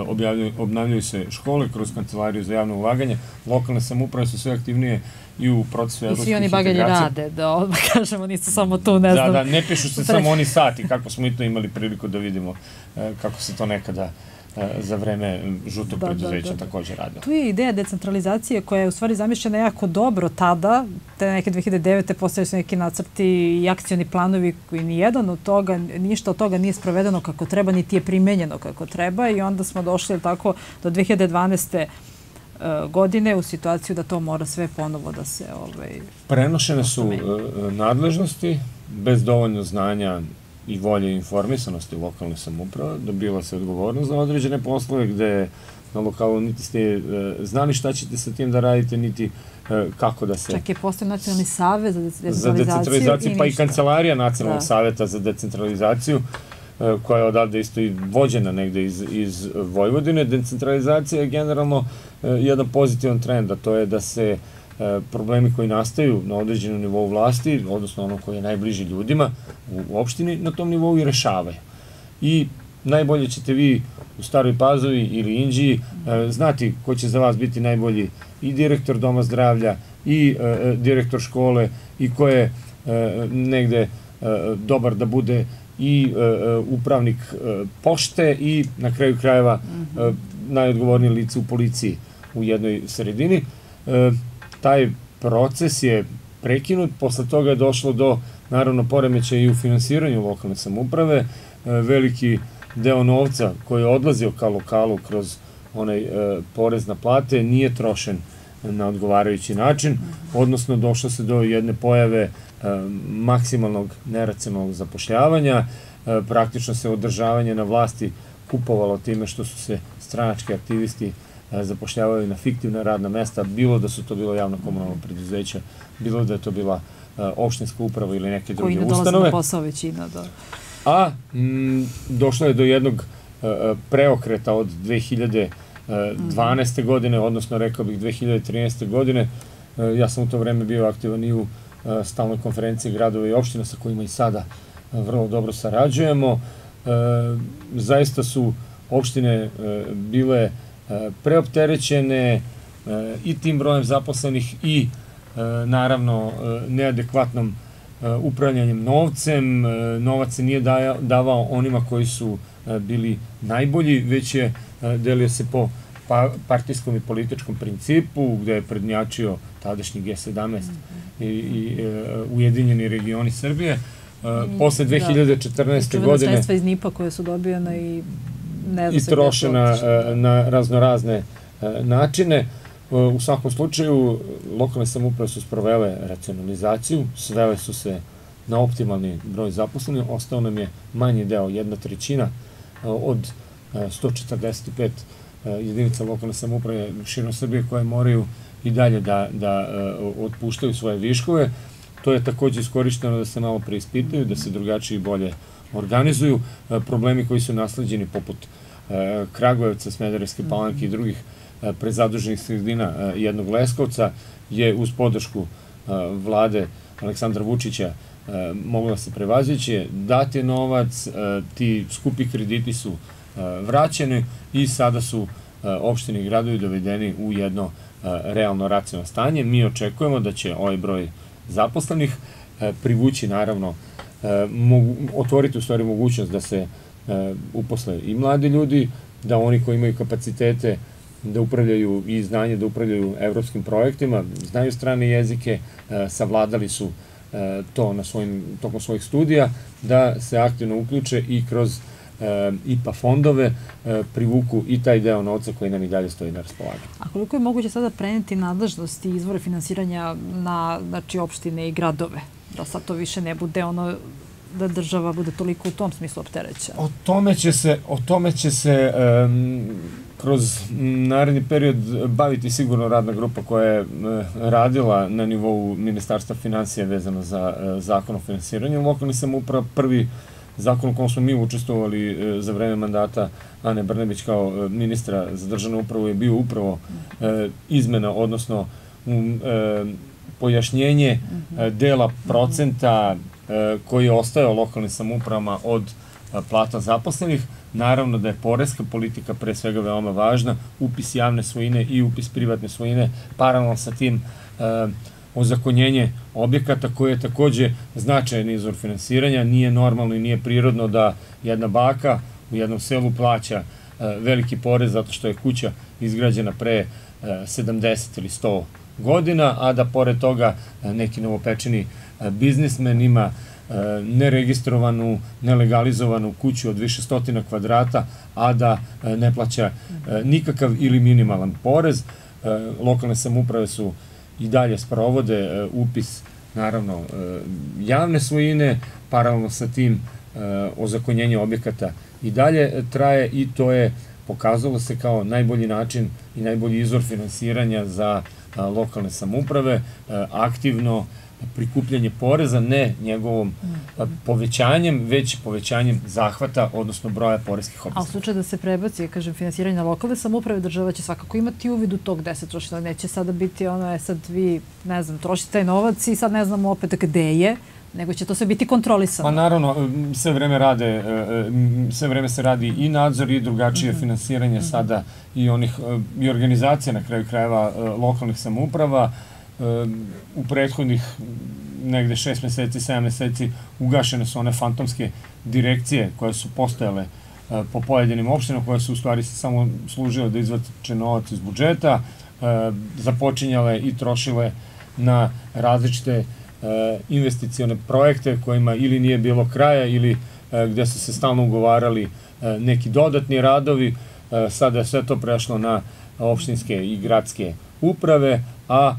obnavljaju se škole kroz kancelariju za javno ulaganje, lokalne samuprave su sve aktivnije i u procesu evropskih integracija. I svi oni bagalji rade, da *laughs* odmah kažemo, nisu samo tu, ne da, znam. Da, da, ne pišu se *laughs* samo oni sati, kako smo i to imali priliku da vidimo, kako se to nekada E, za vreme žutog da, da preduzeća da, da. takođe radila. Tu je ideja decentralizacije koja je u stvari zamišljena jako dobro tada, te neke 2009. postavljaju su neki nacrti i akcioni planovi koji ni jedan od toga, ništa od toga nije sprovedeno kako treba, niti je primenjeno kako treba i onda smo došli tako do 2012 e, godine u situaciju da to mora sve ponovo da se... Ovaj, Prenošene su e, nadležnosti bez dovoljno znanja i volje informisanosti lokalne samuprave, dobila se odgovornost za određene poslove gde na lokalu niti ste e, znali šta ćete sa tim da radite, niti e, kako da se... Čak je postoje nacionalni savet za decentralizaciju. Za decentralizaciju, i pa i kancelarija nacionalnog da. za decentralizaciju e, koja je odavde isto i vođena negde iz, iz Vojvodine. Decentralizacija je generalno jedan pozitivan trend, a to je da se uh, E, problemi koji nastaju na određenom nivou vlasti, odnosno ono koji je najbliži ljudima u opštini, na tom nivou i rešavaju. I najbolje ćete vi u Staroj Pazovi ili Inđiji e, znati ko će za vas biti najbolji i direktor doma zdravlja i e, direktor škole i ko je negde dobar da bude i upravnik pošte i na kraju krajeva mhm. najodgovornije lice u policiji u jednoj sredini taj proces je prekinut, posle toga je došlo do, naravno, poremeća i u finansiranju lokalne samuprave, e, veliki deo novca koji je odlazio ka lokalu kroz onaj e, porez na plate nije trošen na odgovarajući način, odnosno došlo se do jedne pojave e, maksimalnog neracionalnog zapošljavanja, praktično se održavanje na vlasti kupovalo time što su se stranački aktivisti izgledali zapošljavaju na fiktivna radna mesta, bilo da su to bilo javno komunalno preduzeća, bilo da je to bila opštinska uprava ili neke druge ustanove. Koji ne dolaze na posao većina, da. A došlo je do jednog preokreta od 2012. godine, odnosno rekao bih 2013. godine. Ja sam u to vreme bio aktivan i u stalnoj konferenciji gradova i opština sa kojima i sada vrlo dobro sarađujemo. Zaista su opštine bile preopterećene e, i tim brojem zaposlenih i e, naravno e, neadekvatnom upravljanjem novcem, novac se nije davao onima koji su bili najbolji, već je delio se po pa, partijskom i političkom principu, gde je prednjačio tadašnji G17 i, Ujedinjeni regioni Srbije. Posle 2014. Da. godine... Čuvena sredstva iz NIP-a koje su dobijena i i troše na, e, na raznorazne e, načine. E, u svakom slučaju, lokalne samuprave su sprovele racionalizaciju, svele su se na optimalni broj zaposlenih, ostao nam je manji deo, jedna trećina od 145 jedinica lokalne samuprave širom Srbije koje moraju i dalje da, da otpuštaju svoje viškove. To je takođe iskorišteno da se malo preispitaju, da se drugačije i bolje uh, organizuju e, problemi koji su nasledđeni poput e, Kragujevca, Smederevske mhm. palanke i drugih e, prezaduženih sredina jednog Leskovca je uz podršku vlade Aleksandra Vučića mogla da se prevazići, date novac, ti skupi krediti su vraćeni i sada su opštini i gradovi dovedeni u jedno realno racionalno stanje. Mi očekujemo da će ovaj broj zaposlenih privući naravno E, mogu, otvoriti u stvari mogućnost da se e, uposle i mladi ljudi, da oni koji imaju kapacitete da upravljaju i znanje, da upravljaju evropskim projektima, znaju strane jezike, e, savladali su to na svojim, tokom svojih studija, da se aktivno uključe i kroz e, IPA fondove e, privuku i taj deo novca koji nam i dalje stoji na raspolaganju. A koliko je moguće sada preneti nadležnosti i izvore finansiranja na znači, opštine i gradove? da sad to više ne bude ono da država bude toliko u tom smislu opterećena. O tome će se, o tome će se um, kroz naredni period baviti sigurno radna grupa koja je eh, radila na nivou Ministarstva financija vezano za eh, zakon o finansiranju. Lokalni sam upravo prvi zakon u kom smo mi učestvovali eh, za vreme mandata Ane Brnebić kao ministra za državnu upravu je bio upravo izmena, odnosno um, um, pojašnjenje mhm. e, dela procenta e, koji je ostao lokalnim samoupravama od e, plata zaposlenih. Naravno da je poreska politika pre svega veoma važna, upis javne svojine i upis privatne svojine, paralelno sa tim ozakonjenje objekata koje je takođe značajan izvor finansiranja. Nije normalno i nije prirodno da jedna baka u jednom selu plaća veliki porez zato što je kuća izgrađena pre 70 ili 100 godina, a da pored toga e, neki novopečeni e, biznismen ima e, neregistrovanu, nelegalizovanu kuću od više stotina kvadrata, a da ne plaća nikakav ili minimalan porez. Lokalne samuprave su i dalje sprovode upis naravno javne svojine, paralelno sa tim ozakonjenje objekata i dalje traje i to je pokazalo se kao najbolji način i najbolji izvor finansiranja za lokalne samuprave aktivno prikupljanje poreza ne njegovom povećanjem, već povećanjem zahvata, odnosno broja porezkih obveznika. A u slučaju da se prebaci, kažem, finansiranje na lokalne samuprave, država će svakako imati uvid u tog gde se da neće sada biti ono, e sad vi, ne znam, trošite taj novac i sad ne znamo opet gde je, nego će to sve biti kontrolisano. Pa naravno, sve vreme rade, e, e, sve vreme se radi i nadzor i drugačije mhm. finansiranje mhm. sada i onih e, i organizacija na kraju krajeva lokalnih samouprava. U prethodnih negde šest meseci, sedam meseci ugašene su one fantomske direkcije koje su postojale po pojedinim opštinama koje su u stvari samo služile da izvače novac iz budžeta, započinjale i trošile na različite E, investicione projekte kojima ili nije bilo kraja ili e, gde su se stalno ugovarali e, neki dodatni radovi. Sada je sve to prešlo na opštinske i gradske uprave, a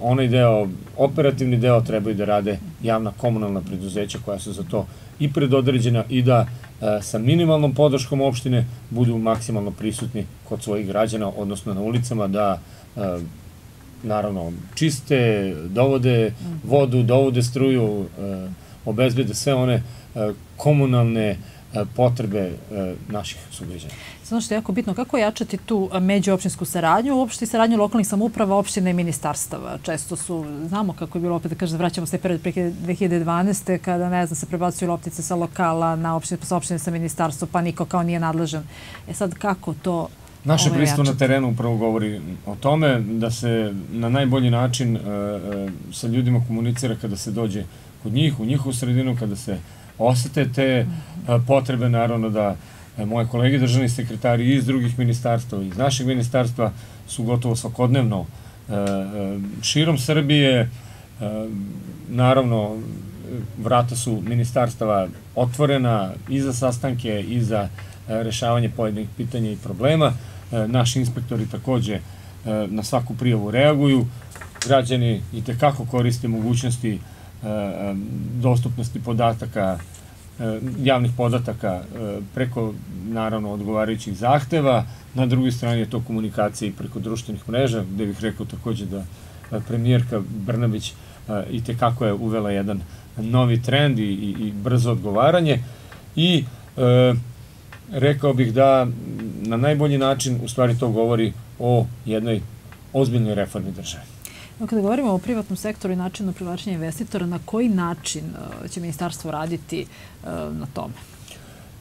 onaj deo, operativni deo trebaju da rade javna komunalna preduzeća koja su za to i predodređena i da sa minimalnom podrškom opštine budu maksimalno prisutni kod svojih građana, odnosno na ulicama, da naravno, čiste, dovode vodu, dovode struju, e, obezbede sve one e, komunalne e, potrebe naših sugrađana. Znači što je jako bitno, kako jačati tu međuopštinsku saradnju, uopšte i saradnju lokalnih samouprava, opštine i ministarstava? Često su, znamo kako je bilo opet, da kažem, vraćamo se period prije 2012. kada, ne znam, se prebacuju loptice sa lokala na opštine, sa opštine sa ministarstvo, pa niko kao nije nadležan. E sad, kako to Naše pristvo na terenu upravo govori o tome da se na najbolji način e, e, sa ljudima komunicira kada se dođe kod njih, u njihovu sredinu, kada se osete te e, potrebe, naravno da moje kolege državni sekretari iz drugih ministarstva, iz našeg ministarstva su gotovo svakodnevno širom Srbije, naravno vrata su ministarstava otvorena i za sastanke i za rešavanje pojedinih pitanja i problema. E, naši inspektori takođe e, na svaku prijavu reaguju. Građani i tekako koriste mogućnosti e, dostupnosti podataka, javnih podataka preko, naravno, odgovarajućih zahteva. Na drugoj strani je to komunikacija i preko društvenih mreža, gde bih rekao takođe da premijerka Brnabić i tekako je uvela jedan novi trend i, i, brzo odgovaranje. I rekao bih da na najbolji način u stvari to govori o jednoj ozbiljnoj reformi države. No, kada govorimo o privatnom sektoru i načinu privlačenja investitora, na koji način e, će ministarstvo raditi e, na tome?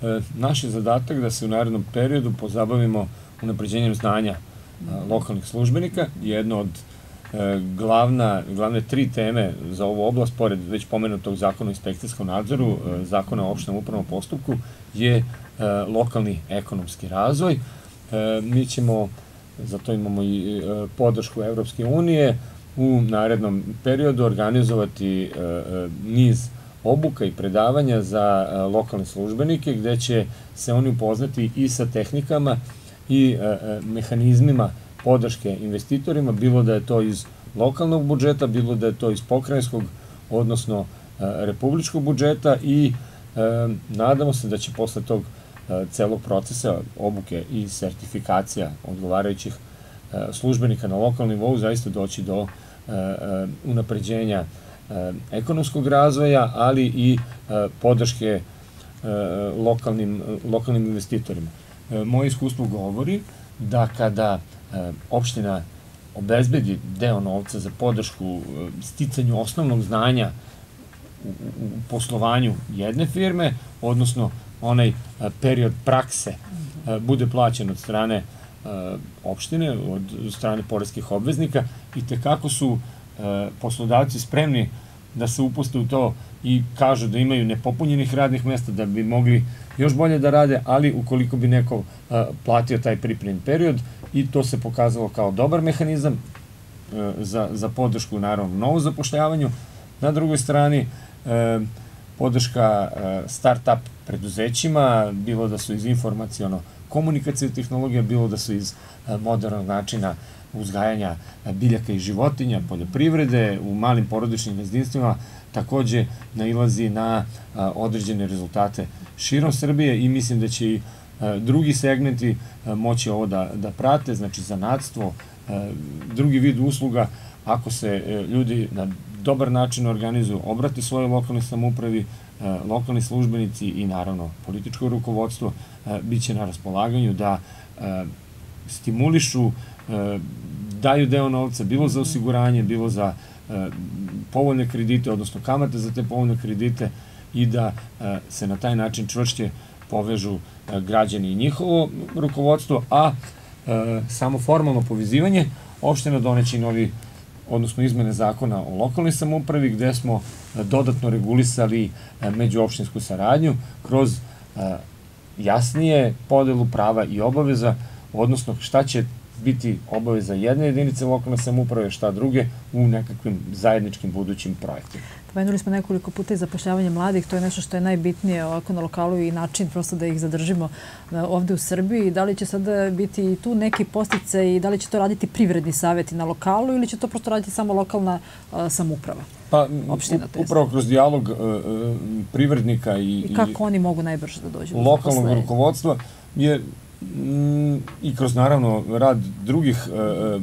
E, naš je zadatak da se u narednom periodu pozabavimo unapređenjem znanja lokalnih službenika. Jedno od glavna, glavne tri teme za ovu oblast, pored već pomenutog zakona o inspekcijskom nadzoru, zakona o opštenom upravnom postupku, je E, lokalni ekonomski razvoj. E, mi ćemo, zato imamo i e, podršku Evropske unije, u narednom periodu organizovati niz obuka i predavanja za lokalne službenike gde će se oni upoznati i sa tehnikama i mehanizmima podrške investitorima, bilo da je to iz lokalnog budžeta, bilo da je to iz pokrajinskog, odnosno republičkog budžeta i nadamo se da će posle tog celog procesa obuke i sertifikacija odgovarajućih e, službenika na lokalnom nivou zaista doći do e, e, unapređenja ekonomskog razvoja, ali i podrške lokalnim, lokalnim investitorima. Moje iskustvo govori da kada opština obezbedi deo novca za podršku sticanju osnovnog znanja u, u poslovanju jedne firme, odnosno onaj e, period prakse e, bude plaćen od strane e, opštine, od strane porezkih obveznika i te kako su poslodavci spremni da se upuste u to i kažu da imaju nepopunjenih radnih mesta da bi mogli još bolje da rade, ali ukoliko bi neko platio taj pripremni period i to se pokazalo kao dobar mehanizam za, za podršku naravno novu zapošljavanju, na drugoj strani e, podrška e, start-up preduzećima, bilo da su iz informacijono komunikacije tehnologija, bilo da su iz e, modernog načina uzgajanja e, biljaka i životinja, poljoprivrede, u malim porodičnim gazdinstvima, takođe nailazi na određene rezultate širom Srbije i mislim da će i drugi segmenti moći ovo da, da prate, znači zanadstvo, drugi vid usluga, ako se ljudi na dobar način da organizuju, obrati svoje lokalne samupravi, e, lokalni službenici i naravno političko rukovodstvo e, bit će na raspolaganju da e, stimulišu, daju deo novca bilo za osiguranje, bilo za povoljne kredite, odnosno kamate za te povoljne kredite i da se na taj način čvršće povežu građani i njihovo rukovodstvo, a samo formalno povezivanje opština doneći novi odnosno izmene zakona o lokalnoj samoupravi, gde smo e, dodatno regulisali e, međuopštinsku saradnju kroz e, jasnije podelu prava i obaveza, odnosno šta će biti obaveza jedne jedinice lokalne samuprave, šta druge, u nekakvim zajedničkim budućim projektima. Pomenuli smo nekoliko puta i zapošljavanje mladih, to je nešto što je najbitnije ovako na lokalu i način prosto da ih zadržimo e, ovde u Srbiji. Da li će sada biti i tu neki postice i da li će to raditi privredni savjeti na lokalu ili će to prosto raditi samo lokalna e, samuprava? Pa, opština, upravo kroz dialog e, privrednika i... I kako oni mogu najbrže da dođu? Lokalnog rukovodstva je Mm, i kroz naravno rad drugih e, e,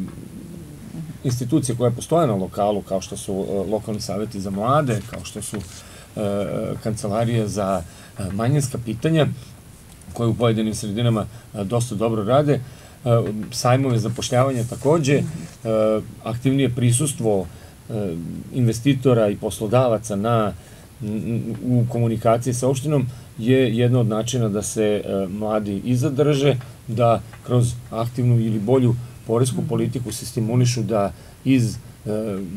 institucije koje postoje na lokalu, kao što su e, lokalni saveti za mlade, kao što su kancelarije za manjinska pitanja, koje u pojedinim sredinama dosta dobro rade, sajmove pošljavanje takođe, aktivnije prisustvo investitora i poslodavaca na u komunikaciji sa opštinom, je jedno od načina da se e, mladi i zadrže, da kroz aktivnu ili bolju poresku mhm. politiku se stimulišu da iz e,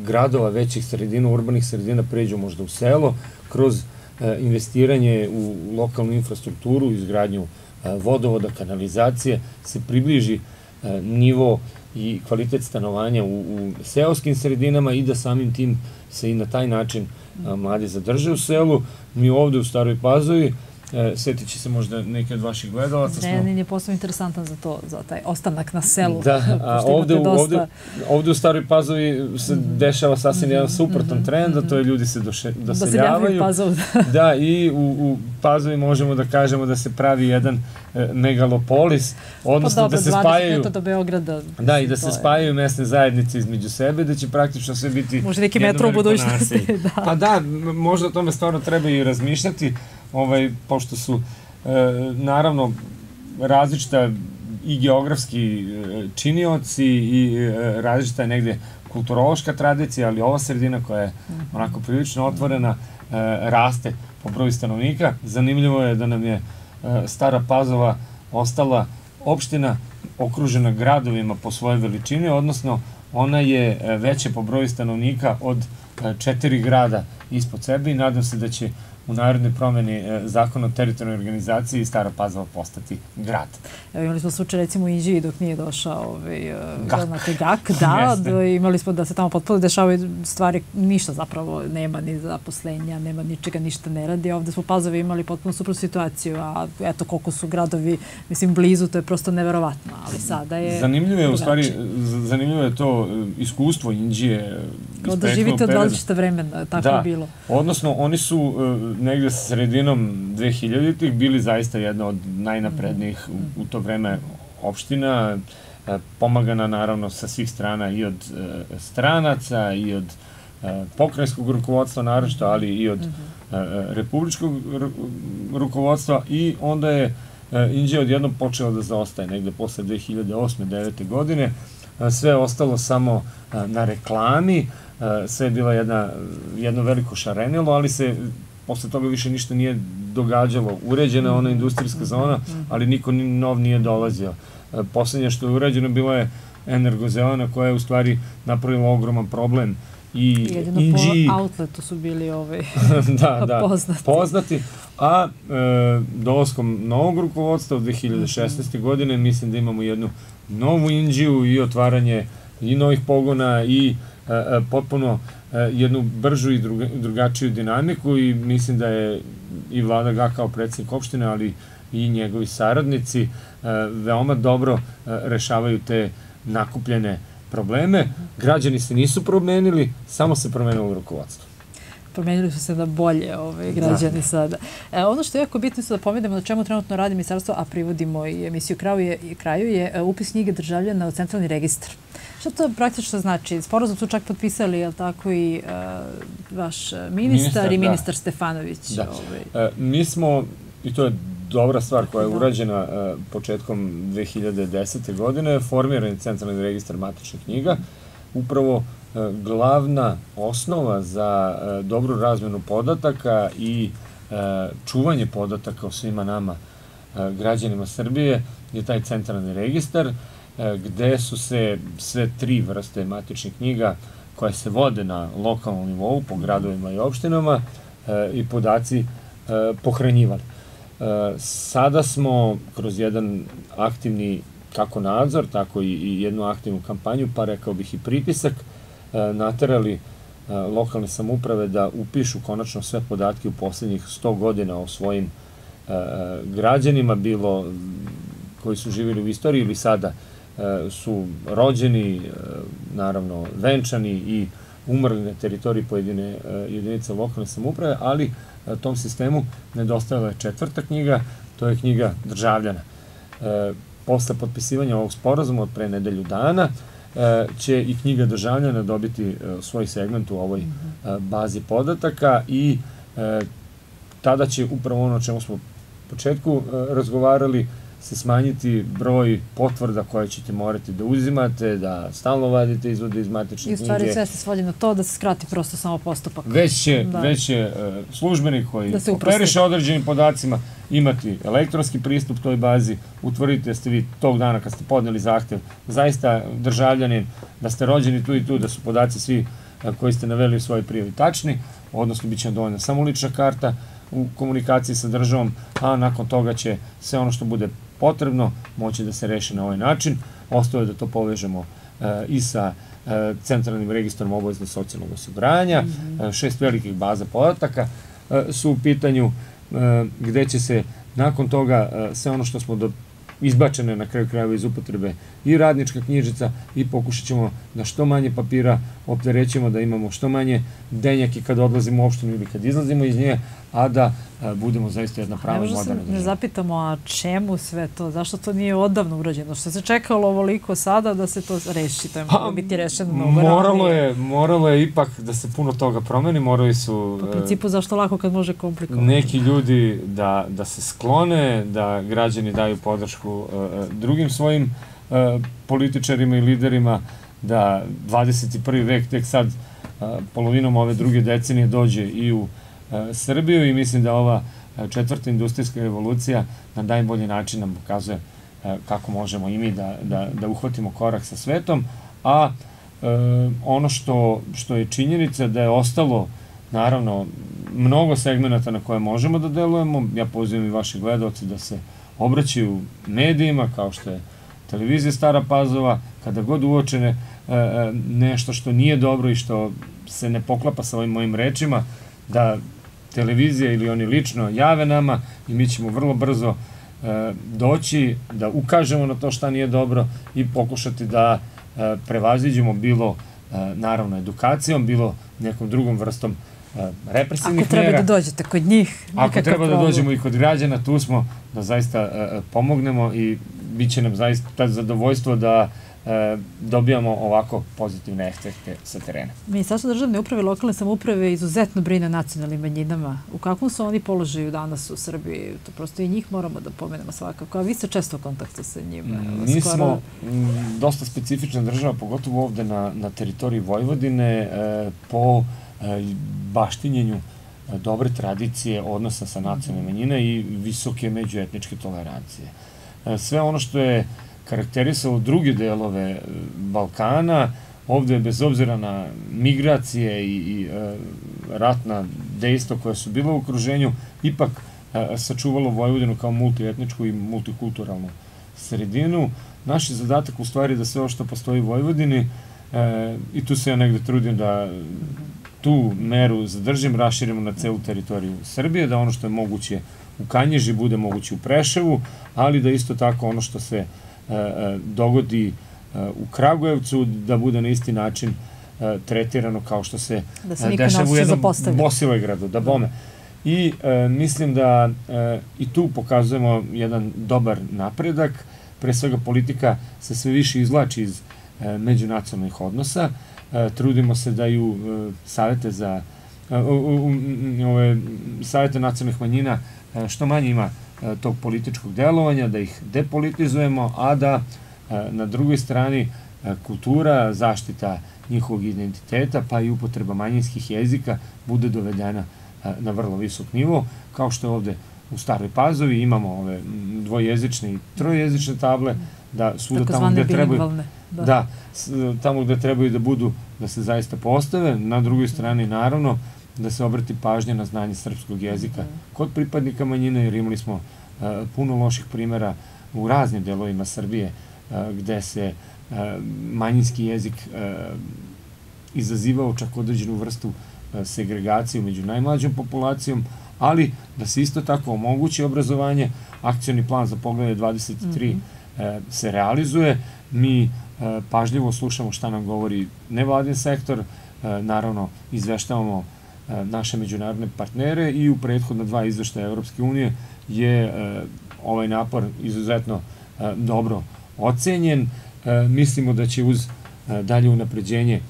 gradova većih sredina, urbanih sredina pređu možda u selo, kroz e, investiranje u lokalnu infrastrukturu, izgradnju vodovoda, kanalizacije, se približi nivo i kvalitet stanovanja u, u seoskim sredinama i da samim tim se i na taj način mhm. mladi zadrže u selu. Mi ovde u Staroj Pazovi E, setit će se možda neki od vaših gledalaca. Zrenin je posebno interesantan za to, za taj ostanak na selu. Da, a *laughs* ovde, dosta... ovde, ovde u Staroj Pazovi se mm. dešava sasvim mm. jedan mhm, suprotan mm. trend, a to je mhm. ljudi se doše, da doseljavaju. Pazov, da. *laughs* da, i u, u Pazovi možemo da kažemo da se pravi jedan e, megalopolis, odnosno pa dobro, da se spajaju... do Beograda. Da, i da se spajaju mesne zajednice između sebe, da će praktično sve biti... Možda neki metro u budućnosti. *laughs* da. Pa da, možda o tome stvarno treba i razmišljati ovaj, pošto su e, naravno različita i geografski e, činioci i e, različita je negde kulturološka tradicija, ali ova sredina koja je mhm. onako prilično otvorena e, raste po broju stanovnika. Zanimljivo je da nam je e, Stara Pazova ostala opština okružena gradovima po svojoj veličini, odnosno ona je e, veća po broju stanovnika od e, četiri grada ispod sebe i nadam se da će u narodnoj promeni e, zakona o teritorijalnoj organizaciji i Stara Pazova postati grad. Evo, imali smo slučaj recimo u Inđiji dok nije došao ovaj, e, GAK. Znate, GAK, da, *laughs* imali smo da se tamo potpuno dešavaju stvari, ništa zapravo nema ni zaposlenja, nema ničega, ništa ne radi. Ovde smo Pazovi imali potpuno suprotnu situaciju, a eto koliko su gradovi, mislim, blizu, to je prosto neverovatno, ali sada je... Zanimljivo je, u stvari, zanimljivo je to e, iskustvo Inđije Kao da živite od različita vremena, tako da. je bilo. Odnosno, oni su uh, negde sa sredinom 2000-ih bili zaista jedna od najnaprednijih mm. u, u to vreme opština, uh, pomagana naravno sa svih strana i od uh, stranaca i od pokrajskog rukovodstva naročito, ali i od uh mhm. -huh. republičkog rukovodstva i onda je Inđe odjedno počeo da zaostaje negde posle 2008. 2009. godine sve ostalo samo na reklami sve je bila jedna, jedno veliko šarenilo, ali se posle toga više ništa nije događalo. Uređena je ona industrijska mhm. zona, mhm. ali niko nov nije dolazio. Poslednje što je urađeno bilo je Energozelena koja je u stvari napravila ogroman problem i Jedino po outletu su bili ovi *laughs* da, da, *laughs* poznati. poznati. A e, dolazkom novog rukovodstva od 2016. Mm -hmm. godine mislim da imamo jednu novu Inđiju i otvaranje i novih pogona i e, e, potpuno e, jednu bržu i drugačiju dinamiku i mislim da je i vlada ga kao predsednik opštine, ali i njegovi saradnici veoma dobro rešavaju te nakupljene probleme. Građani se nisu promenili, samo se promenilo rukovodstvo promenili su se na bolje ove ovaj, da. građani da. sada. E, ono što je jako bitno je da pomenemo na čemu trenutno radi ministarstvo, a privodimo i emisiju kraju je, kraju je e, upis knjige državljana u centralni registar. Šta to praktično znači? Sporozum su čak potpisali, je li tako, i e, vaš ministar, ministar i ministar da. Stefanović. Da. Ovaj. E, mi smo, i to je dobra stvar koja je da. urađena uh, početkom 2010. godine, formiran je centralni registar matičnih knjiga, upravo glavna osnova za e, dobru razmenu podataka i e, čuvanje podataka o svima nama e, građanima Srbije je taj centralni registar gde su se sve tri vrste matičnih knjiga koje se vode na lokalnom nivou po gradovima i opštinama i podaci pohranjivali. Sada smo kroz jedan aktivni kako nadzor, tako i jednu aktivnu kampanju, pa rekao bih i pripisak, E, naterali e, lokalne samuprave da upišu konačno sve podatke u poslednjih 100 godina o svojim e, građanima, bilo koji su živjeli u istoriji ili sada su rođeni, naravno venčani i umrli na teritoriji pojedine jedinice lokalne samuprave, ali tom sistemu nedostajala je četvrta knjiga, to je knjiga državljana. Posle potpisivanja ovog sporazuma od pre nedelju dana, Eh, će i knjiga državljana dobiti eh, svoj segment u ovoj mhm. eh, bazi podataka i tada će upravo ono o čemu smo početku razgovarali, se smanjiti broj potvrda koje ćete morati da uzimate, da stalno vadite izvode iz matične knjige. I u stvari sve se svodi na to da se skrati prosto samo postupak. Već će, da. već će e, službenik koji da operiše određenim podacima imati elektronski pristup toj bazi, utvrdite ste vi tog dana kad ste podneli zahtev, zaista državljanin, da ste rođeni tu i tu, da su podaci svi e, koji ste naveli u svojoj prijavi tačni, odnosno bit će dovoljna samo lična karta, u komunikaciji sa državom, a nakon toga će sve ono što bude potrebno, moće da se reše na ovaj način. Ostao je da to povežemo e, i sa e, centralnim registrom obavezno socijalnog osiguranja, mhm. e, šest velikih baza podataka su u pitanju gde će se nakon toga sve ono što smo do izbačene na kraju krajeva iz upotrebe i radnička knjižica i pokušat ćemo da što manje papira opterećemo, da imamo što manje denjaki kad odlazimo u opštinu ili kad izlazimo iz nje, a da E, budemo zaista jedna prava moderna da država. Ne zapitamo, a čemu sve to? Zašto to nije odavno urađeno? Što se čekalo ovoliko sada da se to reši? To je moglo pa, biti rešeno mnogo moralo ranije. Je, moralo je ipak da se puno toga promeni. Morali su... Po pa, e, principu zašto lako kad može komplikovati? Neki ljudi da, da se sklone, da građani daju podršku e, drugim svojim političarima i liderima, da 21. vek tek sad polovinom ove druge decenije dođe i u uh, Eh, Srbiju i mislim da ova eh, četvrta industrijska revolucija na najbolji način nam pokazuje eh, kako možemo i mi da, da, da uhvatimo korak sa svetom, a e, ono što, što je činjenica da je ostalo naravno mnogo segmenta na koje možemo da delujemo, ja pozivam i vaše gledalci da se obraćaju medijima kao što je televizija Stara Pazova, kada god uočene e, nešto što nije dobro i što se ne poklapa sa ovim mojim rečima, da televizija ili oni lično jave nama i mi ćemo vrlo brzo e, doći da ukažemo na to šta nije dobro i pokušati da e, prevaziđemo bilo e, naravno edukacijom, bilo nekom drugom vrstom represivnih mjera. Ako treba mjera. da dođete kod njih, Ako treba da problem. da dođemo i kod građana, tu smo da zaista pomognemo i bit će nam zaista zadovoljstvo da uh, E, dobijamo ovako pozitivne efekte sa terena. Ministarstvo državne uprave i lokalne samouprave izuzetno brine o nacionalnim manjinama. U kakvom su oni položaju danas u Srbiji? To prosto i njih moramo da pomenemo svakako. A vi ste često u kontaktu sa njima. Mi smo mm, dosta specifična država, pogotovo ovde na, na teritoriji Vojvodine, e, po e, baštinjenju dobre tradicije odnosa sa nacionalnim manjina i visoke međuetničke tolerancije. Sve ono što je karakterisalo druge delove e, Balkana, ovde bez obzira na migracije i, i e, ratna dejstva koja su bila u okruženju, ipak e, sačuvalo Vojvodinu kao multietničku i multikulturalnu sredinu. Naš je zadatak u stvari da sve ovo što postoji u Vojvodini, i tu se ja negde trudim da tu meru zadržim, raširimo na celu teritoriju Srbije, da ono što je moguće u Kanježi bude moguće u Preševu, ali da isto tako ono što se uh, E, e, dogodi e, u Kragujevcu, da bude na isti način tretirano kao što se, da dešava u jednom Bosilovoj gradu, da bome. I mislim da i tu pokazujemo jedan dobar napredak, pre svega politika se sve više izlači iz međunacionalnih odnosa, trudimo se da ju savete za savete nacionalnih manjina što manje ima E, tog političkog delovanja, da ih depolitizujemo, a da e, na drugoj strani e, kultura, zaštita njihovog identiteta, pa i upotreba manjinskih jezika bude dovedena na vrlo visok nivo, kao što je ovde u Staroj Pazovi, imamo ove dvojezične i trojezične table, da suda tamo gde trebaju da. da, tamo gde trebaju da budu, da se zaista postave, na drugoj strani naravno da se obrati pažnja na znanje srpskog jezika mhm. kod pripadnika manjina, jer imali smo eh, puno loših primera u raznim delovima Srbije, eh, gde se eh, manjinski jezik izazivao čak određenu vrstu segregacije među najmlađom populacijom, ali da se isto tako omogući obrazovanje, akcioni plan za poglede 23 mhm. se realizuje, mi pažljivo slušamo šta nam govori nevladin sektor, naravno izveštavamo E, naše međunarodne partnere i u prethodna dva izveštaja Evropske unije je e, ovaj napor izuzetno e, dobro ocenjen. Mislimo da će uz dalje unapređenje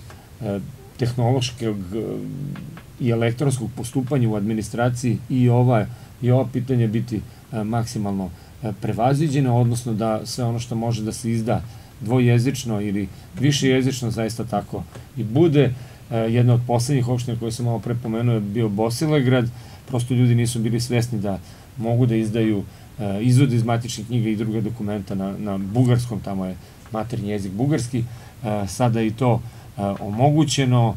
tehnološkog i elektronskog postupanja u administraciji i ova, i ova pitanja biti maksimalno prevaziđena, odnosno da sve ono što može da se izda dvojezično ili višejezično zaista tako i bude. E, jedna od poslednjih opština koje sam malo pre pomenuo je bio Bosilegrad, prosto ljudi nisu bili svesni da mogu da izdaju e, izvod iz matičnih knjiga i druga dokumenta na, na bugarskom, tamo je maternji jezik bugarski, e, sada je i to omogućeno,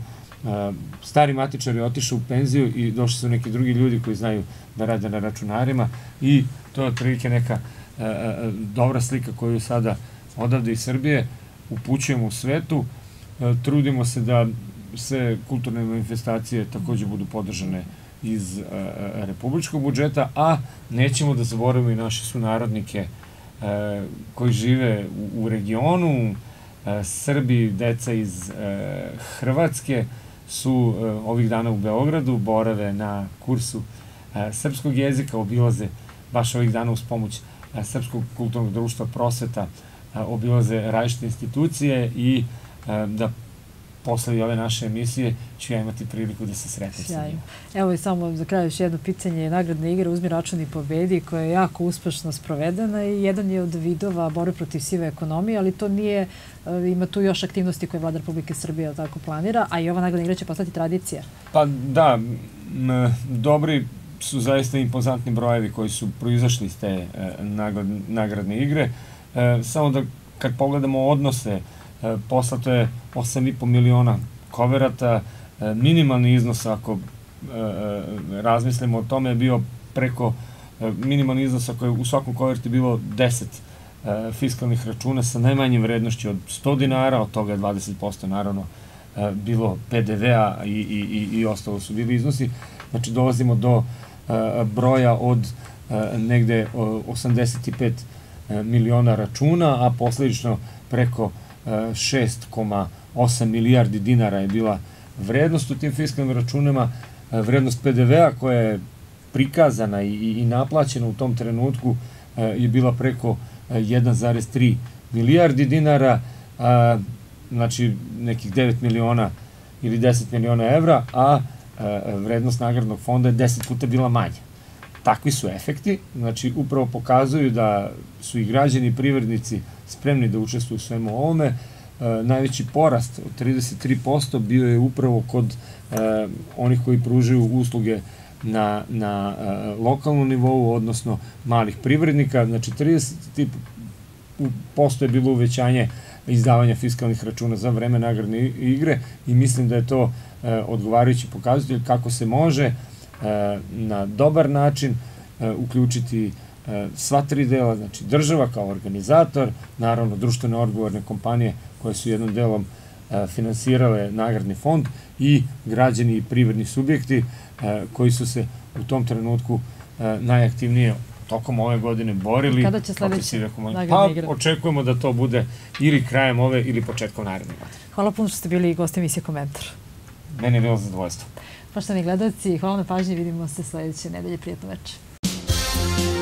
stari matičar je otišao u penziju i došli su neki drugi ljudi koji znaju da rade na računarima i to je otprilike neka dobra slika koju sada odavde iz Srbije upućujemo u svetu, trudimo se da sve kulturne manifestacije takođe budu podržane iz e, e, republičkog budžeta, a nećemo da zaboravimo i naše sunarodnike e, koji žive u, regionu, Srbi, deca iz Hrvatske su ovih dana u Beogradu, borave na kursu srpskog jezika, obilaze baš ovih dana uz pomoć Srpskog kulturnog društva prosveta, obilaze različite institucije i da posle i ove naše emisije ću ja imati priliku da se sretim sa njima. Evo i samo za kraj još jedno pitanje. Nagradna igra Uzmi račun i pobedi koja je jako uspešno sprovedena i jedan je od vidova borbe protiv sive ekonomije, ali to nije, e, ima tu još aktivnosti koje vlada Republike Srbije tako planira, a i ova nagradna igra će postati tradicija. Pa da, m, dobri su zaista impozantni brojevi koji su proizašli iz te e, nagradne igre. E, samo da kad pogledamo odnose E, poslato je 8,5 miliona koverata, e, minimalni iznos ako e, razmislimo o tome je bio preko minimalni iznos ako je u svakom koverti bilo 10 fiskalnih računa sa najmanjim vrednošću od 100 dinara, od toga je 20% naravno bilo PDV-a i, i, i, i ostalo su bili iznosi. Znači dolazimo do broja od negde 85 miliona računa, a posledično preko 6,8 milijardi dinara je bila vrednost u tim fiskalnim računima, e, vrednost PDV-a koja je prikazana i, i naplaćena u tom trenutku e, je bila preko 1,3 e, milijardi dinara, znači nekih 9 miliona ili 10 miliona evra, a vrednost nagradnog fonda je 10 puta bila manja takvi su efekti, znači upravo pokazuju da su i građani i privrednici spremni da učestvuju u svemu ovome. E, najveći porast od 33% bio je upravo kod e, onih koji pružaju usluge na, na e, lokalnom nivou, odnosno malih privrednika. Znači 30% je bilo uvećanje izdavanja fiskalnih računa za vreme nagradne igre i mislim da je to odgovarajući pokazatelj kako se može E, na dobar način e, uključiti e, sva tri dela, znači država kao organizator, naravno društvene odgovorne kompanije koje su jednom delom finansirale nagradni fond i građani i privredni subjekti koji su se u tom trenutku najaktivnije tokom ove godine borili. Kada će sledeći Pa očekujemo da to bude ili krajem ove ili početkom naredne godine. Hvala puno što ste bili gosti emisije Komentar. Meni je bilo zadovoljstvo. Poštovani gledalci, hvala na pažnji, vidimo se sledeće nedelje. Prijetno večer.